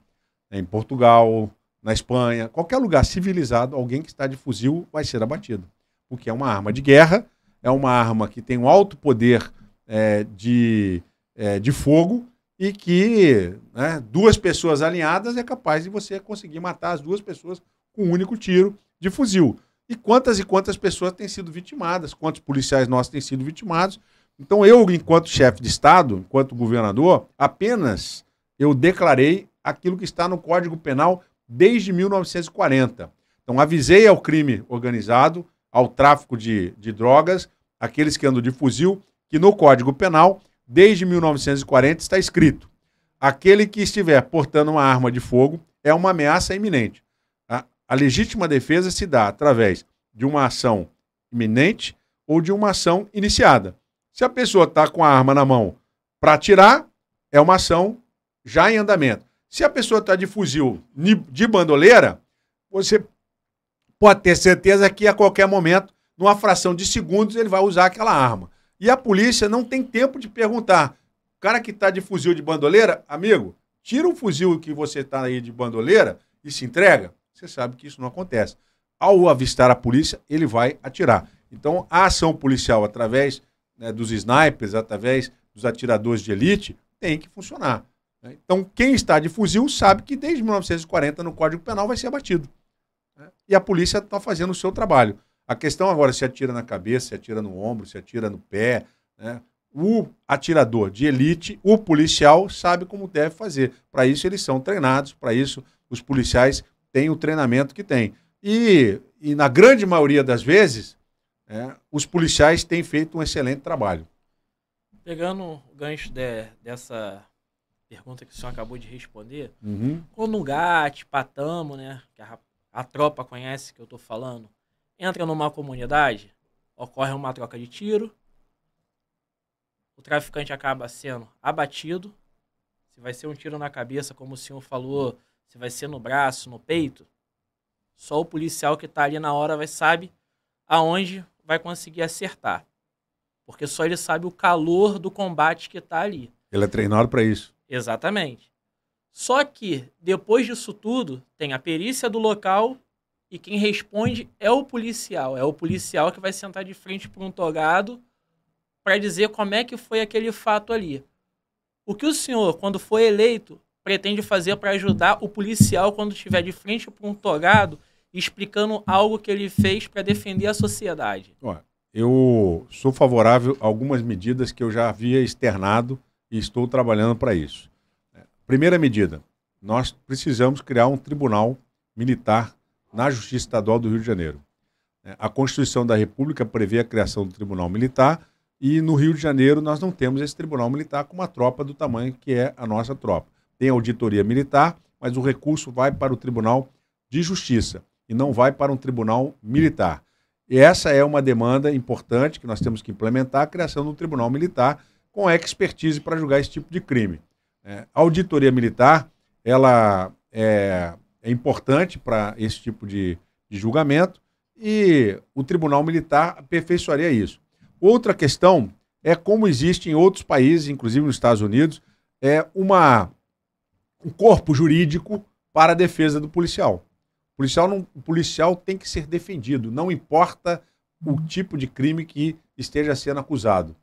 Speaker 2: né? em Portugal, na Espanha, qualquer lugar civilizado, alguém que está de fuzil vai ser abatido. Porque é uma arma de guerra é uma arma que tem um alto poder é, de, é, de fogo e que né, duas pessoas alinhadas é capaz de você conseguir matar as duas pessoas com um único tiro de fuzil. E quantas e quantas pessoas têm sido vitimadas, quantos policiais nossos têm sido vitimados. Então eu, enquanto chefe de Estado, enquanto governador, apenas eu declarei aquilo que está no Código Penal desde 1940. Então avisei ao crime organizado, ao tráfico de, de drogas, aqueles que andam de fuzil, que no Código Penal, desde 1940, está escrito: aquele que estiver portando uma arma de fogo é uma ameaça iminente. A, a legítima defesa se dá através de uma ação iminente ou de uma ação iniciada. Se a pessoa está com a arma na mão para atirar, é uma ação já em andamento. Se a pessoa está de fuzil de bandoleira, você pode ter certeza que a qualquer momento, numa fração de segundos, ele vai usar aquela arma. E a polícia não tem tempo de perguntar. O cara que está de fuzil de bandoleira, amigo, tira o fuzil que você está aí de bandoleira e se entrega. Você sabe que isso não acontece. Ao avistar a polícia, ele vai atirar. Então, a ação policial, através né, dos snipers, através dos atiradores de elite, tem que funcionar. Né? Então, quem está de fuzil sabe que desde 1940 no Código Penal vai ser abatido. Né? E a polícia está fazendo o seu trabalho. A questão agora se atira na cabeça, se atira no ombro, se atira no pé. Né? O atirador de elite, o policial, sabe como deve fazer. Para isso eles são treinados, para isso os policiais têm o treinamento que têm. E, e na grande maioria das vezes, é, os policiais têm feito um excelente trabalho.
Speaker 1: Pegando o gancho de, dessa pergunta que o senhor acabou de responder, uhum. quando um gato, patamo, né? Que a a tropa conhece que eu tô falando, entra numa comunidade, ocorre uma troca de tiro, o traficante acaba sendo abatido, se vai ser um tiro na cabeça, como o senhor falou, se vai ser no braço, no peito, só o policial que tá ali na hora vai sabe aonde vai conseguir acertar. Porque só ele sabe o calor do combate que tá ali.
Speaker 2: Ele é treinado para isso.
Speaker 1: Exatamente. Só que, depois disso tudo, tem a perícia do local e quem responde é o policial. É o policial que vai sentar de frente para um togado para dizer como é que foi aquele fato ali. O que o senhor, quando foi eleito, pretende fazer para ajudar o policial quando estiver de frente para um togado explicando algo que ele fez para defender a sociedade?
Speaker 2: eu sou favorável a algumas medidas que eu já havia externado e estou trabalhando para isso. Primeira medida, nós precisamos criar um tribunal militar na Justiça Estadual do Rio de Janeiro. É, a Constituição da República prevê a criação do Tribunal Militar e no Rio de Janeiro nós não temos esse Tribunal Militar com uma tropa do tamanho que é a nossa tropa. Tem auditoria militar, mas o recurso vai para o Tribunal de Justiça e não vai para um Tribunal Militar. E essa é uma demanda importante que nós temos que implementar a criação de um Tribunal Militar com expertise para julgar esse tipo de crime. É, a auditoria militar ela é, é importante para esse tipo de, de julgamento e o Tribunal Militar aperfeiçoaria isso. Outra questão é como existe em outros países, inclusive nos Estados Unidos, é uma, um corpo jurídico para a defesa do policial. O policial, não, o policial tem que ser defendido, não importa o tipo de crime que esteja sendo acusado.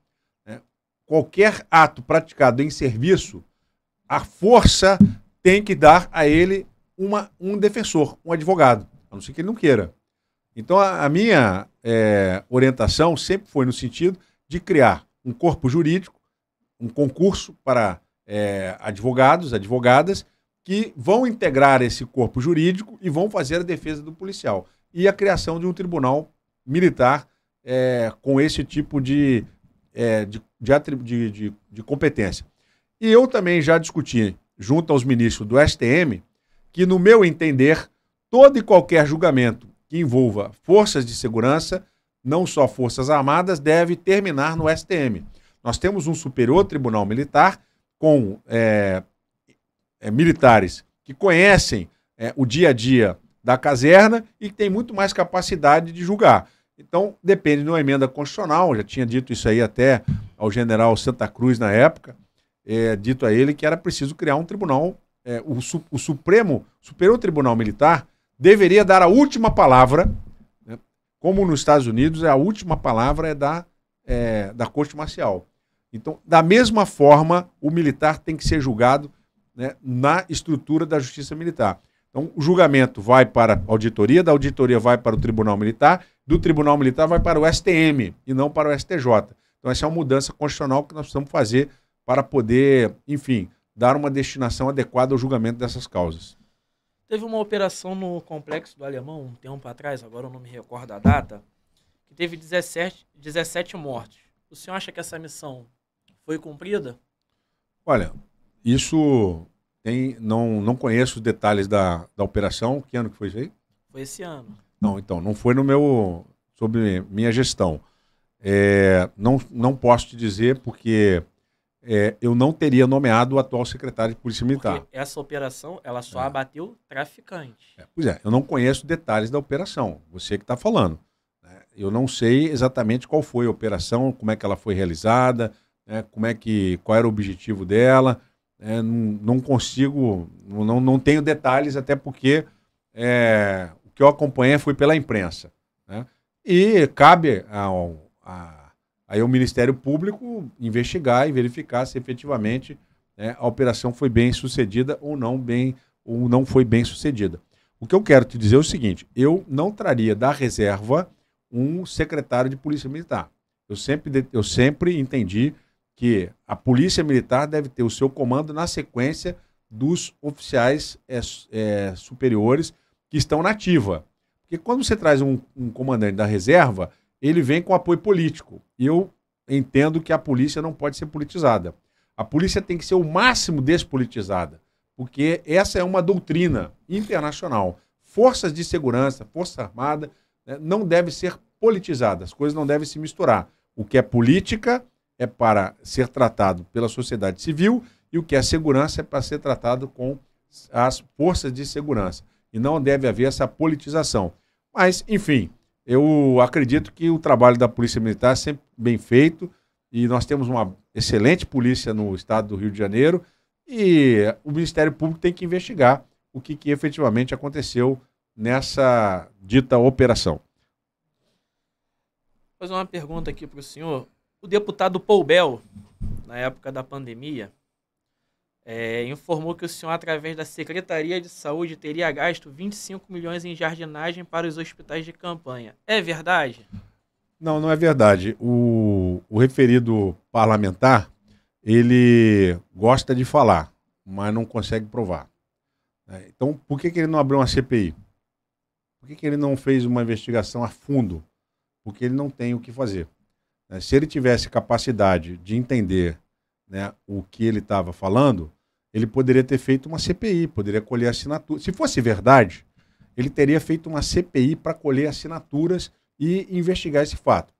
Speaker 2: É, qualquer ato praticado em serviço a força tem que dar a ele uma, um defensor, um advogado, a não ser que ele não queira. Então, a, a minha é, orientação sempre foi no sentido de criar um corpo jurídico, um concurso para é, advogados, advogadas, que vão integrar esse corpo jurídico e vão fazer a defesa do policial. E a criação de um tribunal militar é, com esse tipo de, é, de, de, de, de competência. E eu também já discuti, junto aos ministros do STM, que, no meu entender, todo e qualquer julgamento que envolva forças de segurança, não só forças armadas, deve terminar no STM. Nós temos um superior tribunal militar com é, é, militares que conhecem é, o dia a dia da caserna e que tem muito mais capacidade de julgar. Então, depende de uma emenda constitucional, já tinha dito isso aí até ao general Santa Cruz na época, é, dito a ele que era preciso criar um tribunal. É, o, o, Supremo, Superior Tribunal Militar, deveria dar a última palavra, né? como nos Estados Unidos, a última palavra é da, é, da Corte Marcial. Então, da mesma forma, o militar tem que ser julgado né, na estrutura da Justiça Militar. Então, o julgamento vai para a auditoria, da auditoria vai para o Tribunal Militar, do Tribunal Militar vai para o STM e não para o STJ. Então, essa é uma mudança constitucional que nós precisamos fazer para poder, enfim, dar uma destinação adequada ao julgamento dessas causas.
Speaker 1: Teve uma operação no Complexo do Alemão, um tempo atrás, agora eu não me recordo a data, que teve 17, 17 mortes. O senhor acha que essa missão foi cumprida?
Speaker 2: Olha, isso tem, não, não conheço os detalhes da, da operação. Que ano que foi isso aí?
Speaker 1: Foi esse ano.
Speaker 2: Não, então, não foi no meu. sobre minha gestão. É, não, não posso te dizer porque é, eu não teria nomeado o atual secretário de Polícia Militar.
Speaker 1: Porque essa operação, ela só é. abateu traficante.
Speaker 2: É, pois é, eu não conheço detalhes da operação, você que está falando. Né? Eu não sei exatamente qual foi a operação, como é que ela foi realizada, né? como é que, qual era o objetivo dela. Né? Não, não, consigo, não, não tenho detalhes, até porque é, o que eu acompanhei foi pela imprensa. Né? E cabe ao, a, aí o Ministério Público investigar e verificar se efetivamente né, a operação foi bem sucedida ou não bem ou não foi bem sucedida. O que eu quero te dizer é o seguinte: eu não traria da reserva um secretário de polícia militar. Eu sempre, eu sempre entendi que a polícia militar deve ter o seu comando na sequência dos oficiais é, é, superiores que estão na ativa. Porque quando você traz um, um comandante da reserva, ele vem com apoio político. Eu entendo que a polícia não pode ser politizada. A polícia tem que ser o máximo despolitizada, porque essa é uma doutrina internacional. Forças de segurança, Força Armada, né, não devem ser politizadas, as coisas não devem se misturar. O que é política é para ser tratado pela sociedade civil e o que é segurança é para ser tratado com as forças de segurança. E não deve haver essa politização. Mas, enfim, eu acredito que o trabalho da Polícia Militar é sempre bem feito e nós temos uma excelente polícia no estado do Rio de Janeiro e o Ministério Público tem que investigar o que, que efetivamente aconteceu nessa dita operação.
Speaker 1: Vou fazer uma pergunta aqui para o senhor. O deputado Paul Bell, na época da pandemia, é, informou que o senhor, através da Secretaria de Saúde, teria gasto 25 milhões em jardinagem para os hospitais de campanha. É verdade?
Speaker 2: Não, não é verdade. O, o referido parlamentar, ele gosta de falar, mas não consegue provar. É, então, por que, que ele não abriu uma CPI? Por que, que ele não fez uma investigação a fundo? Porque ele não tem o que fazer. É, se ele tivesse capacidade de entender né, o que ele estava falando, ele poderia ter feito uma CPI, poderia colher assinaturas. Se fosse verdade, ele teria feito uma CPI para colher assinaturas e investigar esse fato.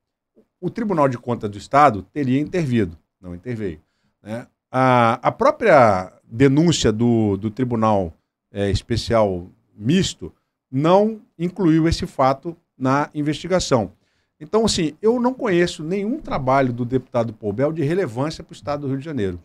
Speaker 2: O Tribunal de Contas do Estado teria intervido, não interveio. Né? A, a própria denúncia do, do Tribunal é, Especial Misto não incluiu esse fato na investigação. Então, assim, eu não conheço nenhum trabalho do deputado Poubel de relevância para o Estado do Rio de Janeiro.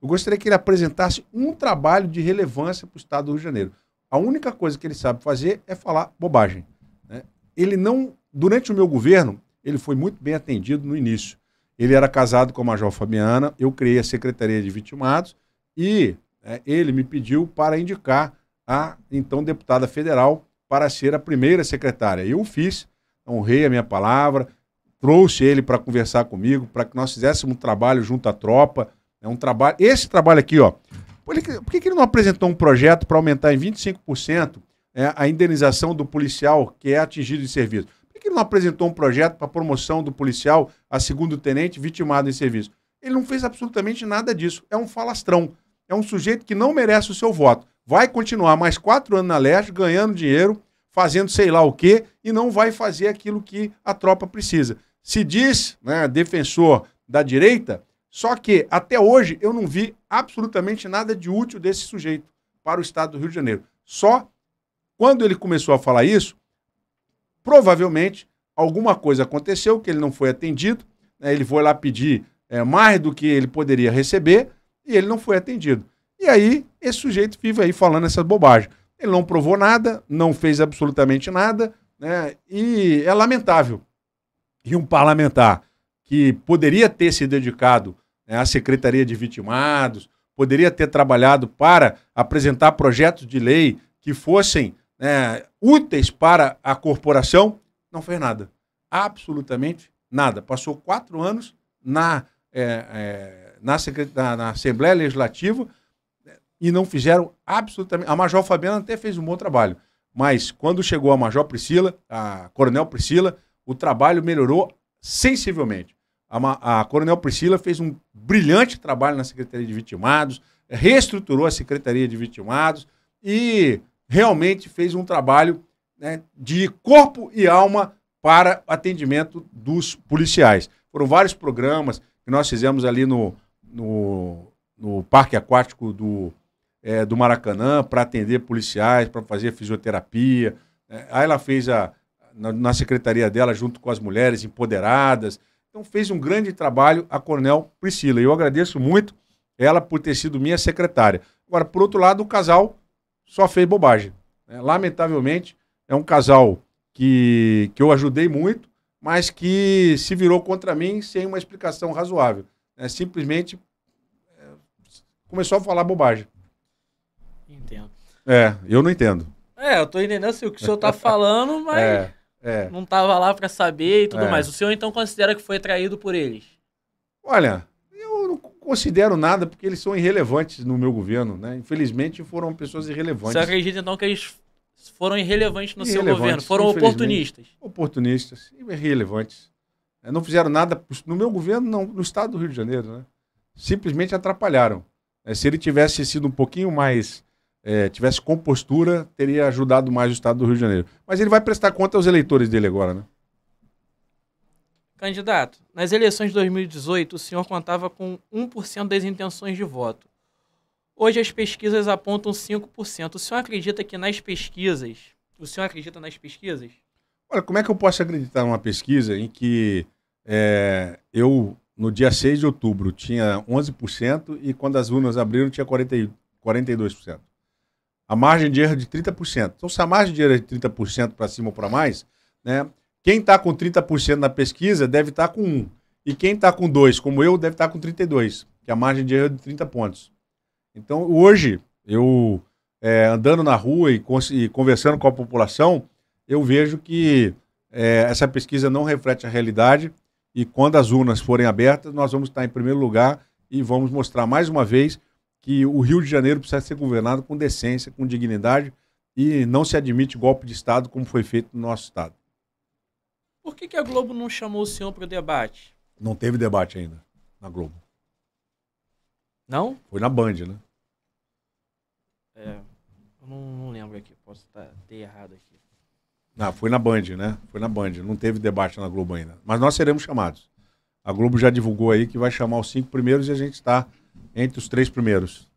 Speaker 2: Eu gostaria que ele apresentasse um trabalho de relevância para o Estado do Rio de Janeiro. A única coisa que ele sabe fazer é falar bobagem. Né? Ele não, durante o meu governo, ele foi muito bem atendido no início. Ele era casado com a Major Fabiana, eu criei a Secretaria de Vitimados e é, ele me pediu para indicar a então deputada federal para ser a primeira secretária. Eu fiz, honrei a minha palavra, trouxe ele para conversar comigo, para que nós fizéssemos um trabalho junto à tropa, é um trabalho. Esse trabalho aqui, ó. Por que, que ele não apresentou um projeto para aumentar em 25% é, a indenização do policial que é atingido em serviço? Por que ele não apresentou um projeto para promoção do policial a segundo tenente vitimado em serviço? Ele não fez absolutamente nada disso. É um falastrão. É um sujeito que não merece o seu voto. Vai continuar mais quatro anos na leste, ganhando dinheiro, fazendo sei lá o quê, e não vai fazer aquilo que a tropa precisa. Se diz né, defensor da direita, só que, até hoje, eu não vi absolutamente nada de útil desse sujeito para o estado do Rio de Janeiro. Só quando ele começou a falar isso, provavelmente alguma coisa aconteceu que ele não foi atendido. Né? Ele foi lá pedir é, mais do que ele poderia receber e ele não foi atendido. E aí, esse sujeito vive aí falando essas bobagens. Ele não provou nada, não fez absolutamente nada, né? e é lamentável. E um parlamentar que poderia ter se dedicado né, a Secretaria de Vitimados, poderia ter trabalhado para apresentar projetos de lei que fossem né, úteis para a corporação, não fez nada. Absolutamente nada. Passou quatro anos na, é, é, na, na, na Assembleia Legislativa e não fizeram absolutamente. A Major Fabiana até fez um bom trabalho, mas quando chegou a Major Priscila, a Coronel Priscila, o trabalho melhorou sensivelmente. A, a, Coronel Priscila fez um brilhante trabalho na Secretaria de Vitimados, reestruturou a Secretaria de Vitimados e realmente fez um trabalho né, de corpo e alma para atendimento dos policiais. Foram vários programas que nós fizemos ali no, no, no Parque Aquático do, é, do Maracanã para atender policiais, para fazer fisioterapia. É, aí ela fez a, na, na secretaria dela, junto com as mulheres empoderadas. Então fez um grande trabalho a Coronel Priscila. E eu agradeço muito ela por ter sido minha secretária. Agora, por outro lado, o casal só fez bobagem. Né? Lamentavelmente, é um casal que, que eu ajudei muito, mas que se virou contra mim sem uma explicação razoável. Né? Simplesmente é, começou a falar bobagem. Entendo. É, eu não entendo.
Speaker 1: É, eu tô entendendo assim, o que o senhor tá falando, mas. É. É. Não estava lá para saber e tudo é. mais. O senhor então considera que foi traído por eles?
Speaker 2: Olha, eu não considero nada porque eles são irrelevantes no meu governo, né? Infelizmente foram pessoas irrelevantes. Você
Speaker 1: acredita então que eles foram irrelevantes no irrelevantes, seu governo? Foram oportunistas?
Speaker 2: Oportunistas, irrelevantes. É, não fizeram nada no meu governo, não, no estado do Rio de Janeiro, né? Simplesmente atrapalharam. É, se ele tivesse sido um pouquinho mais é, tivesse compostura, teria ajudado mais o Estado do Rio de Janeiro. Mas ele vai prestar conta aos eleitores dele agora, né?
Speaker 1: Candidato, nas eleições de 2018, o senhor contava com 1% das intenções de voto. Hoje as pesquisas apontam 5%. O senhor acredita que nas pesquisas. O senhor acredita nas pesquisas?
Speaker 2: Olha, como é que eu posso acreditar numa pesquisa em que é, eu, no dia 6 de outubro, tinha 11% e quando as urnas abriram tinha 40, 42%? a margem de erro é de 30%. Então, se a margem de erro é de 30% para cima ou para mais, né, quem está com 30% na pesquisa deve estar tá com 1. E quem está com 2, como eu, deve estar tá com 32, que a margem de erro é de 30 pontos. Então, hoje, eu é, andando na rua e, e, conversando com a população, eu vejo que é, essa pesquisa não reflete a realidade e quando as urnas forem abertas, nós vamos estar em primeiro lugar e vamos mostrar mais uma vez que o Rio de Janeiro precisa ser governado com decência, com dignidade e não se admite golpe de Estado como foi feito no nosso Estado.
Speaker 1: Por que, que a Globo não chamou o senhor para o debate?
Speaker 2: Não teve debate ainda na Globo. Não? Foi na Band, né?
Speaker 1: É, eu não, não lembro aqui, posso estar, tá, ter errado aqui.
Speaker 2: Ah, foi na Band, né? Foi na Band, não teve debate na Globo ainda. Mas nós seremos chamados. A Globo já divulgou aí que vai chamar os cinco primeiros e a gente está entre os três primeiros.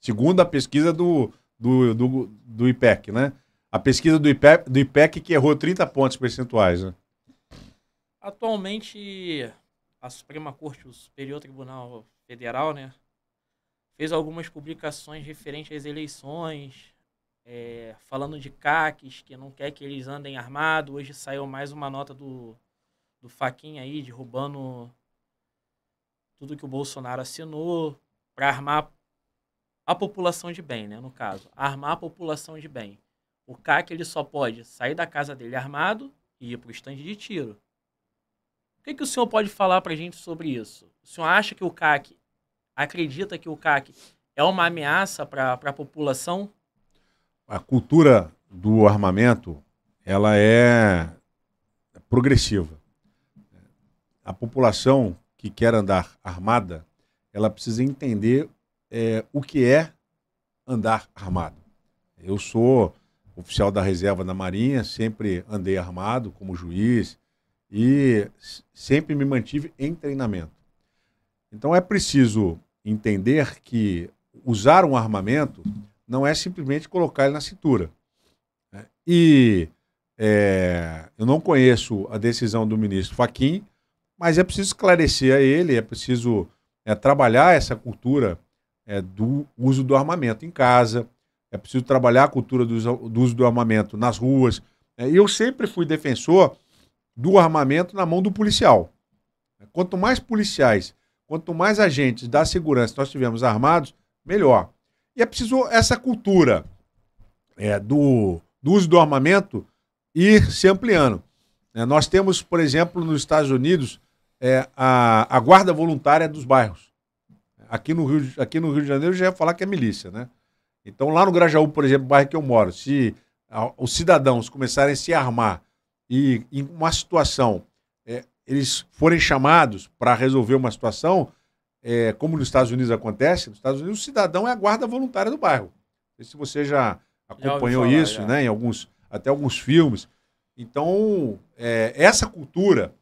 Speaker 2: Segundo a pesquisa do, do, do, do IPEC, né? A pesquisa do IPEC, do IPEC que errou 30 pontos percentuais, né?
Speaker 1: Atualmente, a Suprema Corte, o Superior Tribunal Federal, né? Fez algumas publicações referentes às eleições, é, falando de caques que não quer que eles andem armados. Hoje saiu mais uma nota do, do Faquinha aí, derrubando tudo que o Bolsonaro assinou para armar a população de bem, né, no caso, armar a população de bem. O CAC ele só pode sair da casa dele armado e ir para o estande de tiro. O que, que o senhor pode falar para a gente sobre isso? O senhor acha que o CAC, acredita que o CAC é uma ameaça para a população?
Speaker 2: A cultura do armamento, ela é progressiva. A população que quer andar armada, ela precisa entender é, o que é andar armado. Eu sou oficial da reserva da Marinha, sempre andei armado como juiz e sempre me mantive em treinamento. Então é preciso entender que usar um armamento não é simplesmente colocar ele na cintura. Né? E é, eu não conheço a decisão do ministro Faquim, mas é preciso esclarecer a ele, é preciso é, trabalhar essa cultura é, do uso do armamento em casa, é preciso trabalhar a cultura do, do uso do armamento nas ruas. É, eu sempre fui defensor do armamento na mão do policial. Quanto mais policiais, quanto mais agentes da segurança nós tivermos armados, melhor. E é preciso essa cultura é, do, do, uso do armamento ir se ampliando. É, nós temos, por exemplo, nos Estados Unidos, é, a, a guarda voluntária dos bairros. Aqui no, Rio, aqui no Rio de Janeiro já ia falar que é milícia, né? Então, lá no Grajaú, por exemplo, bairro que eu moro, se a, os cidadãos começarem a se armar e em uma situação é, eles forem chamados para resolver uma situação, é, como nos Estados Unidos acontece, nos Estados Unidos o cidadão é a guarda voluntária do bairro. Não sei se você já acompanhou já falar, isso, já. né? Em alguns, até alguns filmes. Então, é, essa cultura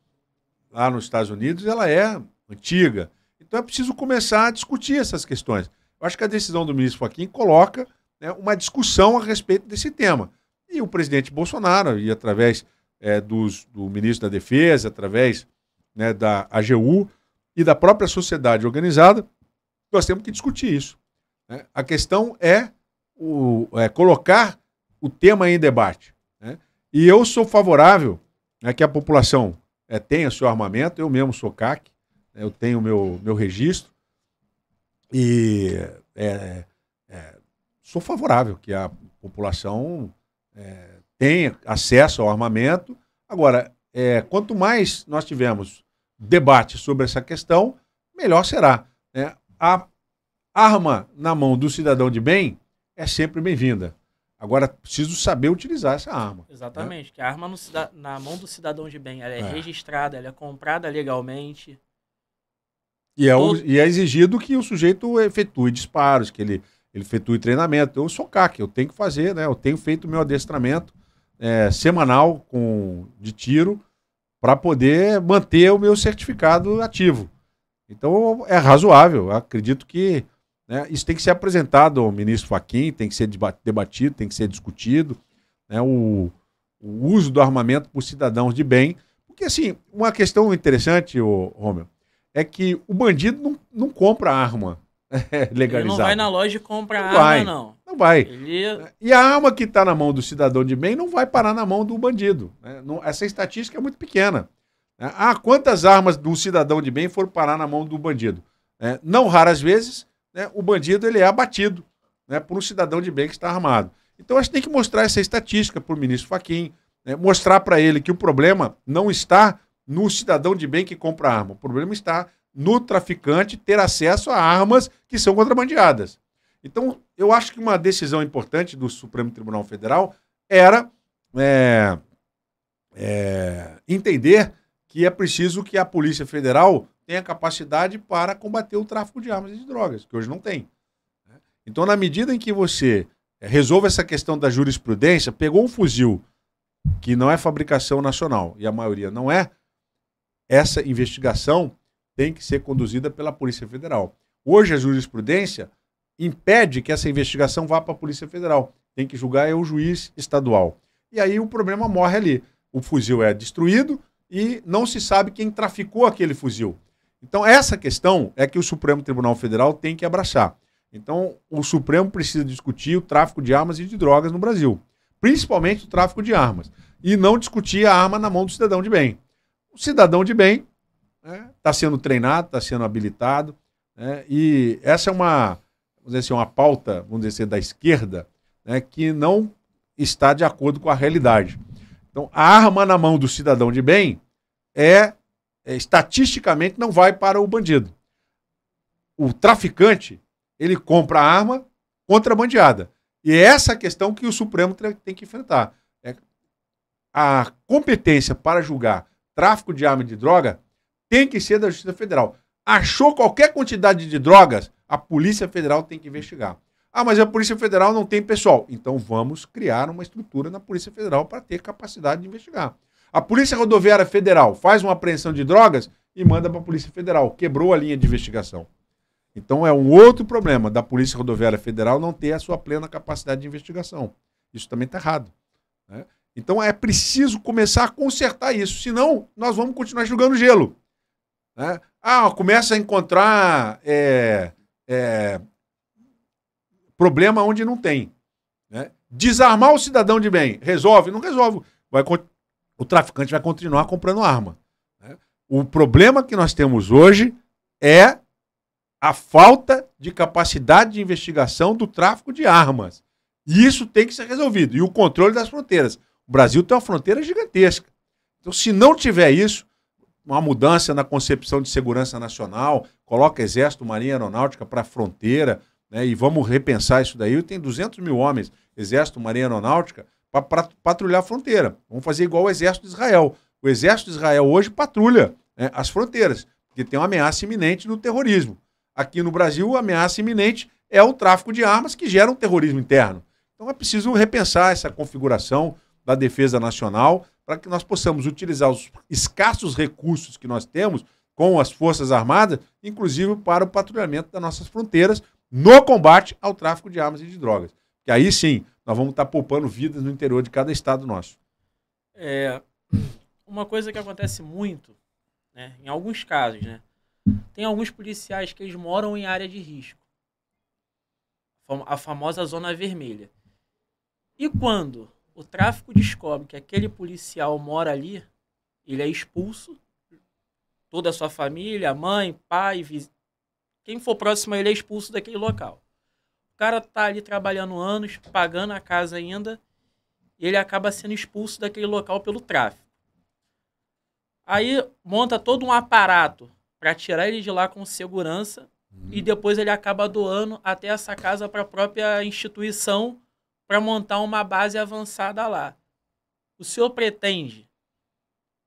Speaker 2: lá nos Estados Unidos, ela é antiga. Então é preciso começar a discutir essas questões. Eu acho que a decisão do ministro Joaquim coloca né, uma discussão a respeito desse tema. E o presidente Bolsonaro, e através é, dos, do ministro da Defesa, através né, da AGU e da própria sociedade organizada, nós temos que discutir isso. Né? A questão é, o, é, colocar o tema em debate. Né? E eu sou favorável a né, que a população é, o seu armamento. Eu mesmo sou CAC, né, eu tenho meu, meu registro e é, é, sou favorável que a população é, tenha acesso ao armamento. Agora, é, quanto mais nós tivermos debate sobre essa questão, melhor será. Né? A arma na mão do cidadão de bem é sempre bem-vinda. Agora, preciso saber utilizar essa arma. Né?
Speaker 1: Exatamente, né? que a arma no, na mão do cidadão de bem, ela é, é. registrada, ela é comprada legalmente.
Speaker 2: E é, e é exigido que o sujeito efetue disparos, que ele, ele efetue treinamento. Eu sou CAC, eu tenho que fazer, né? Eu tenho feito meu adestramento é, semanal com, de tiro para poder manter o meu certificado ativo. Então é razoável. Eu acredito que né? Isso tem que ser apresentado ao ministro Faquim, tem que ser debatido, tem que ser discutido. Né? O, o, uso do armamento por cidadãos de bem. Porque, assim, uma questão interessante, ô, Romeu, é que o bandido não, não compra arma legalizada. É, Ele não vai na
Speaker 1: loja e compra não arma, vai. não. Não vai. Ele... É-
Speaker 2: e a arma que está na mão do cidadão de bem não vai parar na mão do bandido. Né? Essa estatística é muito pequena. Né? Ah, quantas armas do cidadão de bem foram parar na mão do bandido? É, não raras vezes, né, o bandido ele é abatido né, por um cidadão de bem que está armado. Então, acho que tem que mostrar essa estatística para o ministro Faquim, né, mostrar para ele que o problema não está no cidadão de bem que compra arma, o problema está no traficante ter acesso a armas que são contrabandeadas. Então, eu acho que uma decisão importante do Supremo Tribunal Federal era é, é, entender que é preciso que a Polícia Federal tem a capacidade para combater o tráfico de armas e de drogas, que hoje não tem. Né? Então, na medida em que você eh, resolve essa questão da jurisprudência, pegou um fuzil que não é fabricação nacional, e a maioria não é, essa investigação tem que ser conduzida pela Polícia Federal. Hoje, a jurisprudência impede que essa investigação vá para a Polícia Federal. Tem que julgar é o juiz estadual. E aí o problema morre ali. O fuzil é destruído e não se sabe quem traficou aquele fuzil. Então, essa questão é que o Supremo Tribunal Federal tem que abraçar. Então, o Supremo precisa discutir o tráfico de armas e de drogas no Brasil, principalmente o tráfico de armas, e não discutir a arma na mão do cidadão de bem. O cidadão de bem está né, tá sendo treinado, está sendo habilitado, né, e essa é uma, vamos dizer assim, uma pauta, vamos dizer assim, da esquerda, né, que não está de acordo com a realidade. Então, a arma na mão do cidadão de bem é é, estatisticamente não vai para o bandido. O traficante, ele compra a arma contrabandeada. E é essa questão que o Supremo tem que enfrentar. É, a competência para julgar tráfico de arma e de droga tem que ser da Justiça Federal. Achou qualquer quantidade de drogas, a Polícia Federal tem que investigar. Ah, mas a Polícia Federal não tem pessoal. Então vamos criar uma estrutura na Polícia Federal para ter capacidade de investigar. A Polícia Rodoviária Federal faz uma apreensão de drogas e manda para a Polícia Federal. Quebrou a linha de investigação. Então é um outro problema da Polícia Rodoviária Federal não ter a sua plena capacidade de investigação. Isso também está errado. Né? Então é preciso começar a consertar isso, senão nós vamos continuar jogando gelo. Né? Ah, começa a encontrar é, é, problema onde não tem. Né? Desarmar o cidadão de bem, resolve? Não resolve. Vai o traficante vai continuar comprando arma. Né? O problema que nós temos hoje é a falta de capacidade de investigação do tráfico de armas. E isso tem que ser resolvido. E o controle das fronteiras. O Brasil tem uma fronteira gigantesca. Então, se não tiver isso, uma mudança na concepção de segurança nacional, coloca Exército, Marinha Aeronáutica para a fronteira, né, e vamos repensar isso daí. Tem 200 mil homens, Exército, Marinha Aeronáutica, para patrulhar a fronteira. Vamos fazer igual o exército de Israel. O exército de Israel hoje patrulha né, as fronteiras, porque tem uma ameaça iminente no terrorismo. Aqui no Brasil, a ameaça iminente é o tráfico de armas que gera um terrorismo interno. Então é preciso repensar essa configuração da defesa nacional para que nós possamos utilizar os escassos recursos que nós temos com as Forças Armadas, inclusive para o patrulhamento das nossas fronteiras no combate ao tráfico de armas e de drogas. Que aí sim, nós vamos estar poupando vidas no interior de cada estado nosso.
Speaker 1: É, uma coisa que acontece muito, né, em alguns casos, né, tem alguns policiais que eles moram em área de risco, a famosa zona vermelha. E quando o tráfico descobre que aquele policial mora ali, ele é expulso, toda a sua família, mãe, pai, viz... quem for próximo a ele é expulso daquele local cara tá ali trabalhando anos, pagando a casa ainda, e ele acaba sendo expulso daquele local pelo tráfico. Aí monta todo um aparato para tirar ele de lá com segurança uhum. e depois ele acaba doando até essa casa para a própria instituição para montar uma base avançada lá. O senhor pretende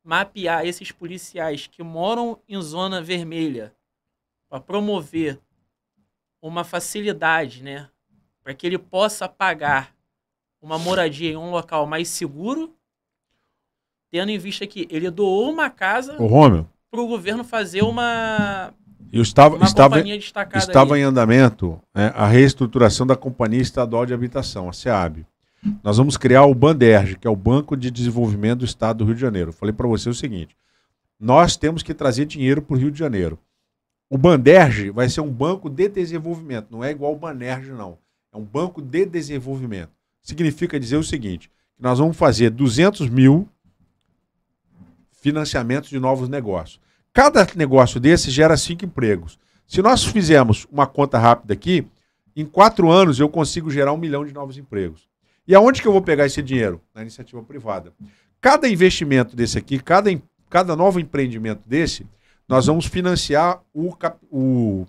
Speaker 1: mapear esses policiais que moram em zona vermelha para promover uma facilidade, né? Para que ele possa pagar uma moradia em um local mais seguro, tendo em vista que ele doou uma casa para o governo fazer uma.
Speaker 2: Eu estava, uma estava, estava ali. em andamento né, a reestruturação da Companhia Estadual de Habitação, a SEAB. Nós vamos criar o Banderj, que é o Banco de Desenvolvimento do Estado do Rio de Janeiro. falei para você o seguinte: nós temos que trazer dinheiro para o Rio de Janeiro. O Banderge vai ser um banco de desenvolvimento, não é igual o Banerge, não. É um banco de desenvolvimento. Significa dizer o seguinte: nós vamos fazer 200 mil financiamentos de novos negócios. Cada negócio desse gera cinco empregos. Se nós fizermos uma conta rápida aqui, em quatro anos eu consigo gerar um milhão de novos empregos. E aonde que eu vou pegar esse dinheiro? Na iniciativa privada. Cada investimento desse aqui, cada, cada novo empreendimento desse, nós vamos financiar o, o...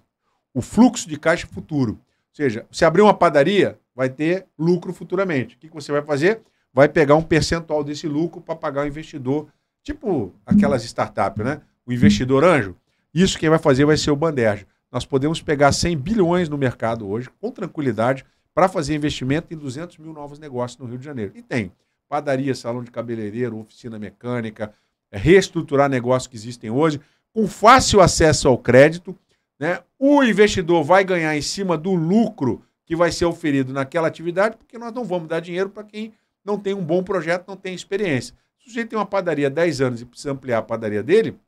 Speaker 2: o fluxo de caixa futuro. Ou seja, se abrir uma padaria, vai ter lucro futuramente. O que, que você vai fazer? Vai pegar um percentual desse lucro para pagar o investidor, tipo aquelas startups, né? O investidor anjo. Isso quem vai fazer vai ser o Banderja. Nós podemos pegar 100 bilhões no mercado hoje, com tranquilidade, para fazer investimento em 200 mil novos negócios no Rio de Janeiro. E tem padaria, salão de cabeleireiro, oficina mecânica, é, reestruturar negócios que existem hoje um fácil acesso ao crédito. Né? O investidor vai ganhar em cima do lucro que vai ser oferido naquela atividade, porque nós não vamos dar dinheiro para quem não tem um bom projeto, não tem experiência. Se o sujeito tem uma padaria há 10 anos e precisa ampliar a padaria dele,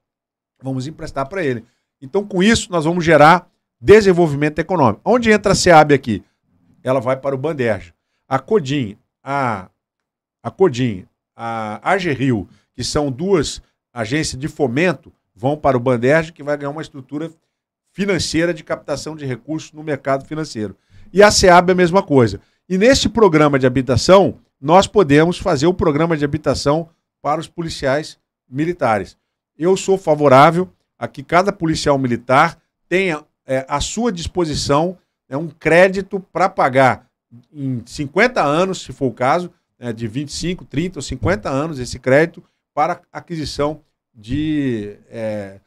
Speaker 2: vamos emprestar para ele. Então, com isso, nós vamos gerar desenvolvimento econômico. Onde entra a SEAB aqui? Ela vai para o Bandeja, A Codim, a, a Codim, a Ageril, que são duas agências de fomento vão para o Banderj, que vai ganhar uma estrutura financeira de captação de recursos no mercado financeiro. E a SEAB é a mesma coisa. E nesse programa de habitação, nós podemos fazer o programa de habitação para os policiais militares. Eu sou favorável a que cada policial militar tenha é, à sua disposição é, um crédito para pagar em 50 anos, se for o caso, é, de 25, 30 ou 50 anos esse crédito para aquisição de. É,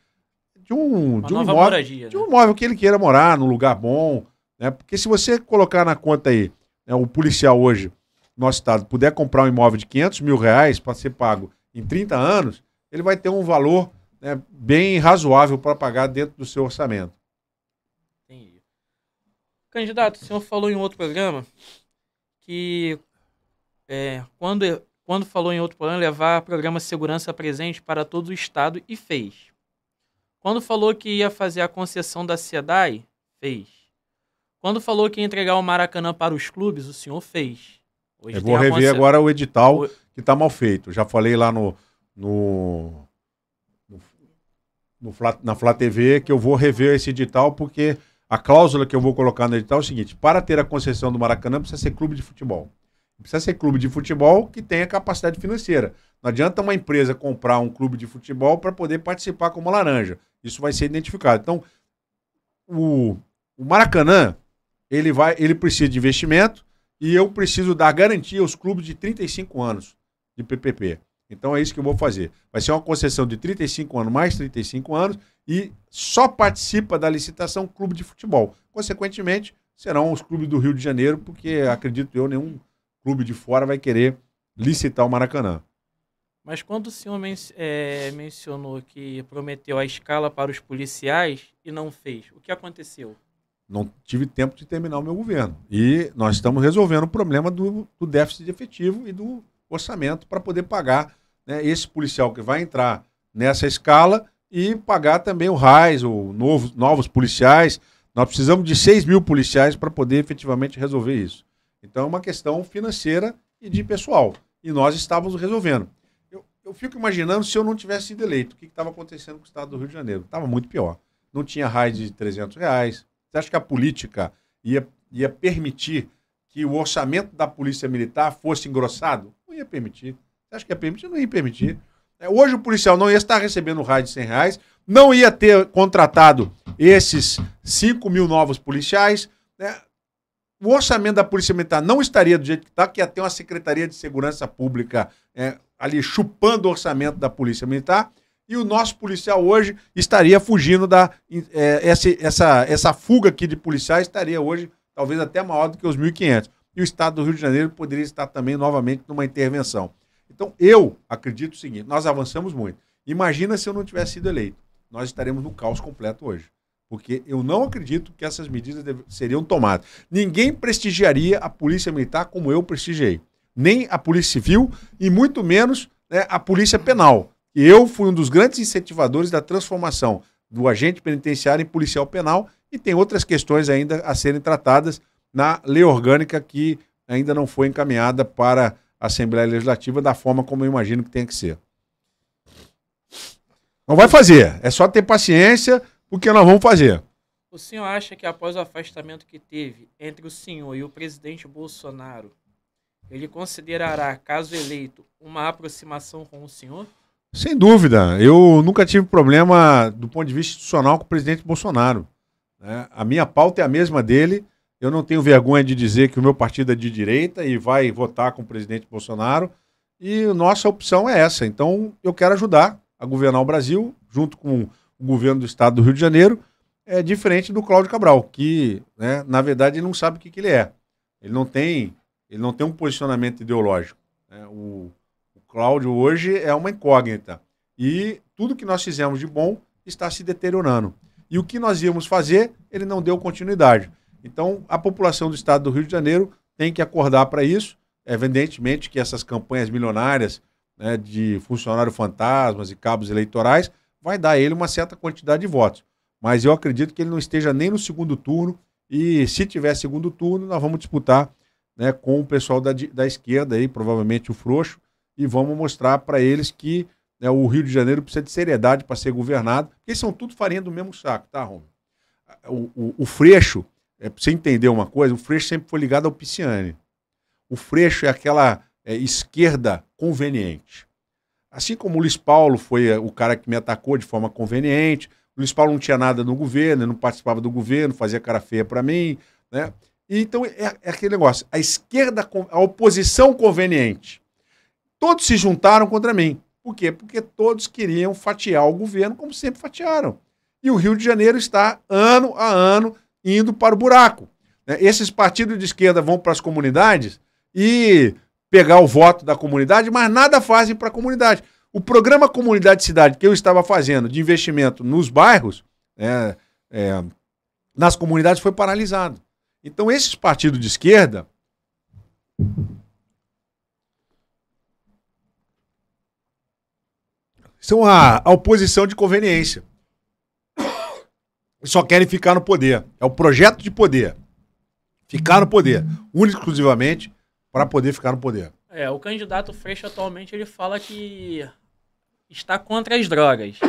Speaker 2: de um, Uma de, um imóvel moradia, de um né? que ele queira morar, num lugar bom. Né? Porque se você colocar na conta aí, né, o policial hoje, no nosso estado, puder comprar um imóvel de 500 mil reais para ser pago em 30 anos, ele vai ter um valor né, bem razoável para pagar dentro do seu orçamento.
Speaker 1: Candidato, o senhor falou em outro programa que é, quando quando falou em outro plano, levar programa segurança presente para todo o estado e fez. Quando falou que ia fazer a concessão da SEDAI, fez. Quando falou que ia entregar o Maracanã para os clubes, o senhor fez. Hoje é Eu vou rever conce... agora
Speaker 2: o edital o... que está mal feito. Já falei lá no, no, no, na Flá TV que eu vou rever esse edital porque a cláusula que eu vou colocar no edital é o seguinte: para ter a concessão do Maracanã precisa ser clube de futebol. Precisa ser clube de futebol que tenha capacidade financeira. Não adianta uma empresa comprar um clube de futebol para poder participar como laranja. Isso vai ser identificado. Então, o, o Maracanã, ele, vai, ele precisa de investimento e eu preciso dar garantia aos clubes de 35 anos de PPP. Então é isso que eu vou fazer. Vai ser uma concessão de 35 anos, mais 35 anos, e só participa da licitação clube de futebol. Consequentemente, serão os clubes do Rio de Janeiro, porque acredito eu, nenhum clube de fora vai querer licitar o Maracanã.
Speaker 1: Mas quando o senhor men é, mencionou que prometeu a escala para os policiais e não fez, o que aconteceu?
Speaker 2: Não tive tempo de terminar o meu governo. E nós estamos resolvendo o problema do, do déficit de efetivo e do orçamento para poder pagar né, esse policial que vai entrar nessa escala e pagar também o RAIS, ou novos, novos policiais. Nós precisamos de 6 mil policiais para poder efetivamente resolver isso. Então é uma questão financeira e de pessoal. E nós estávamos resolvendo. Eu, eu fico imaginando se eu não tivesse sido eleito, o que estava acontecendo com o estado do Rio de Janeiro? Estava muito pior. Não tinha raio de 300 reais. Você acha que a política ia, ia permitir que o orçamento da Polícia Militar fosse engrossado? Não ia permitir. Você acha que ia permitir? Não ia permitir. É, hoje o policial não ia estar recebendo raio de 100 reais, não ia ter contratado esses 5 mil novos policiais. Né? o orçamento da Polícia Militar não estaria do jeito que está, que ia ter uma Secretaria de Segurança Pública é, ali chupando o orçamento da Polícia Militar, e o nosso policial hoje estaria fugindo da. É, essa, essa, essa fuga aqui de policiais estaria hoje talvez até maior do que os 1.500. E o Estado do Rio de Janeiro poderia estar também novamente numa intervenção. Então, eu acredito o seguinte: nós avançamos muito. Imagina se eu não tivesse sido eleito. Nós estaremos no caos completo hoje. Porque eu não acredito que essas medidas seriam tomadas. Ninguém prestigiaria a Polícia Militar como eu prestigiei. Nem a Polícia Civil e muito menos né, a Polícia Penal. E eu fui um dos grandes incentivadores da transformação do agente penitenciário em policial penal e tem outras questões ainda a serem tratadas na lei orgânica que ainda não foi encaminhada para a Assembleia Legislativa da forma como eu imagino que tem que ser. Não vai fazer. É só ter paciência o que nós vamos fazer.
Speaker 1: O senhor acha que após o afastamento que teve entre o senhor e o presidente Bolsonaro, ele considerará, caso eleito, uma aproximação com o senhor?
Speaker 2: Sem dúvida. Eu nunca tive problema do ponto de vista institucional com o presidente Bolsonaro. Né? A minha pauta é a mesma dele. Eu não tenho vergonha de dizer que o meu partido é de direita e vai votar com o presidente Bolsonaro. E nossa opção é essa. Então, eu quero ajudar a governar o Brasil, junto com o governo do estado do Rio de Janeiro é diferente do Cláudio Cabral, que, né, na verdade, ele não sabe o que, que ele é. Ele não tem, ele não tem um posicionamento ideológico. Né? O, o Cláudio hoje é uma incógnita. E tudo que nós fizemos de bom está se deteriorando. E o que nós íamos fazer, ele não deu continuidade. Então, a população do estado do Rio de Janeiro tem que acordar para isso. Evidentemente que essas campanhas milionárias né, de funcionário fantasmas e cabos eleitorais vai dar a ele uma certa quantidade de votos. Mas eu acredito que ele não esteja nem no segundo turno. E se tiver segundo turno, nós vamos disputar né, com o pessoal da, da esquerda, aí, provavelmente o Frouxo, e vamos mostrar para eles que né, o Rio de Janeiro precisa de seriedade para ser governado, porque são tudo farinha do mesmo saco, tá, Romulo? O, o, Freixo, é, pra você entender uma coisa, o Freixo sempre foi ligado ao Pisciani. O Freixo é aquela é, esquerda conveniente. Assim como o Luiz Paulo foi eh, o cara que me atacou de forma conveniente, o Luiz Paulo não tinha nada no governo, não participava do governo, fazia cara feia para mim, né? E, então é, é, aquele negócio, a esquerda, a oposição conveniente, todos se juntaram contra mim. Por quê? Porque todos queriam fatiar o governo como sempre fatiaram. E o Rio de Janeiro está ano a ano indo para o buraco. Né? Esses partidos de esquerda vão para as comunidades e pegar o voto da comunidade, mas nada fazem para a comunidade. O programa Comunidade Cidade que eu estava fazendo de investimento nos bairros, é, é, nas comunidades, foi paralisado. Então, esses partidos de esquerda. São a, a oposição de conveniência. Só querem ficar no poder. É o projeto de poder. Ficar no poder. Único exclusivamente para poder ficar no poder.
Speaker 1: É, o candidato Freixo atualmente ele fala que está contra as drogas.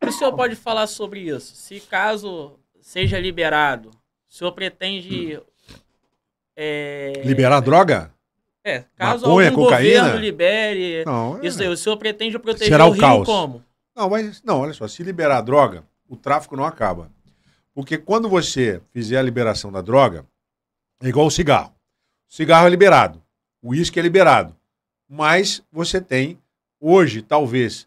Speaker 1: O senhor pode falar sobre isso? Se caso seja liberado, o senhor pretende
Speaker 2: é, liberar droga? É, caso Maconha, algum cocaína? governo libere, não,
Speaker 1: é, isso aí, o senhor pretende proteger Será o, o Rio caos. como?
Speaker 2: Não, mas não, olha só, se liberar droga, o tráfico não acaba. Porque quando você fizer a liberação da droga, é igual o cigarro. Cigarro é liberado, uísque é liberado. Mas você tem, hoje, talvez,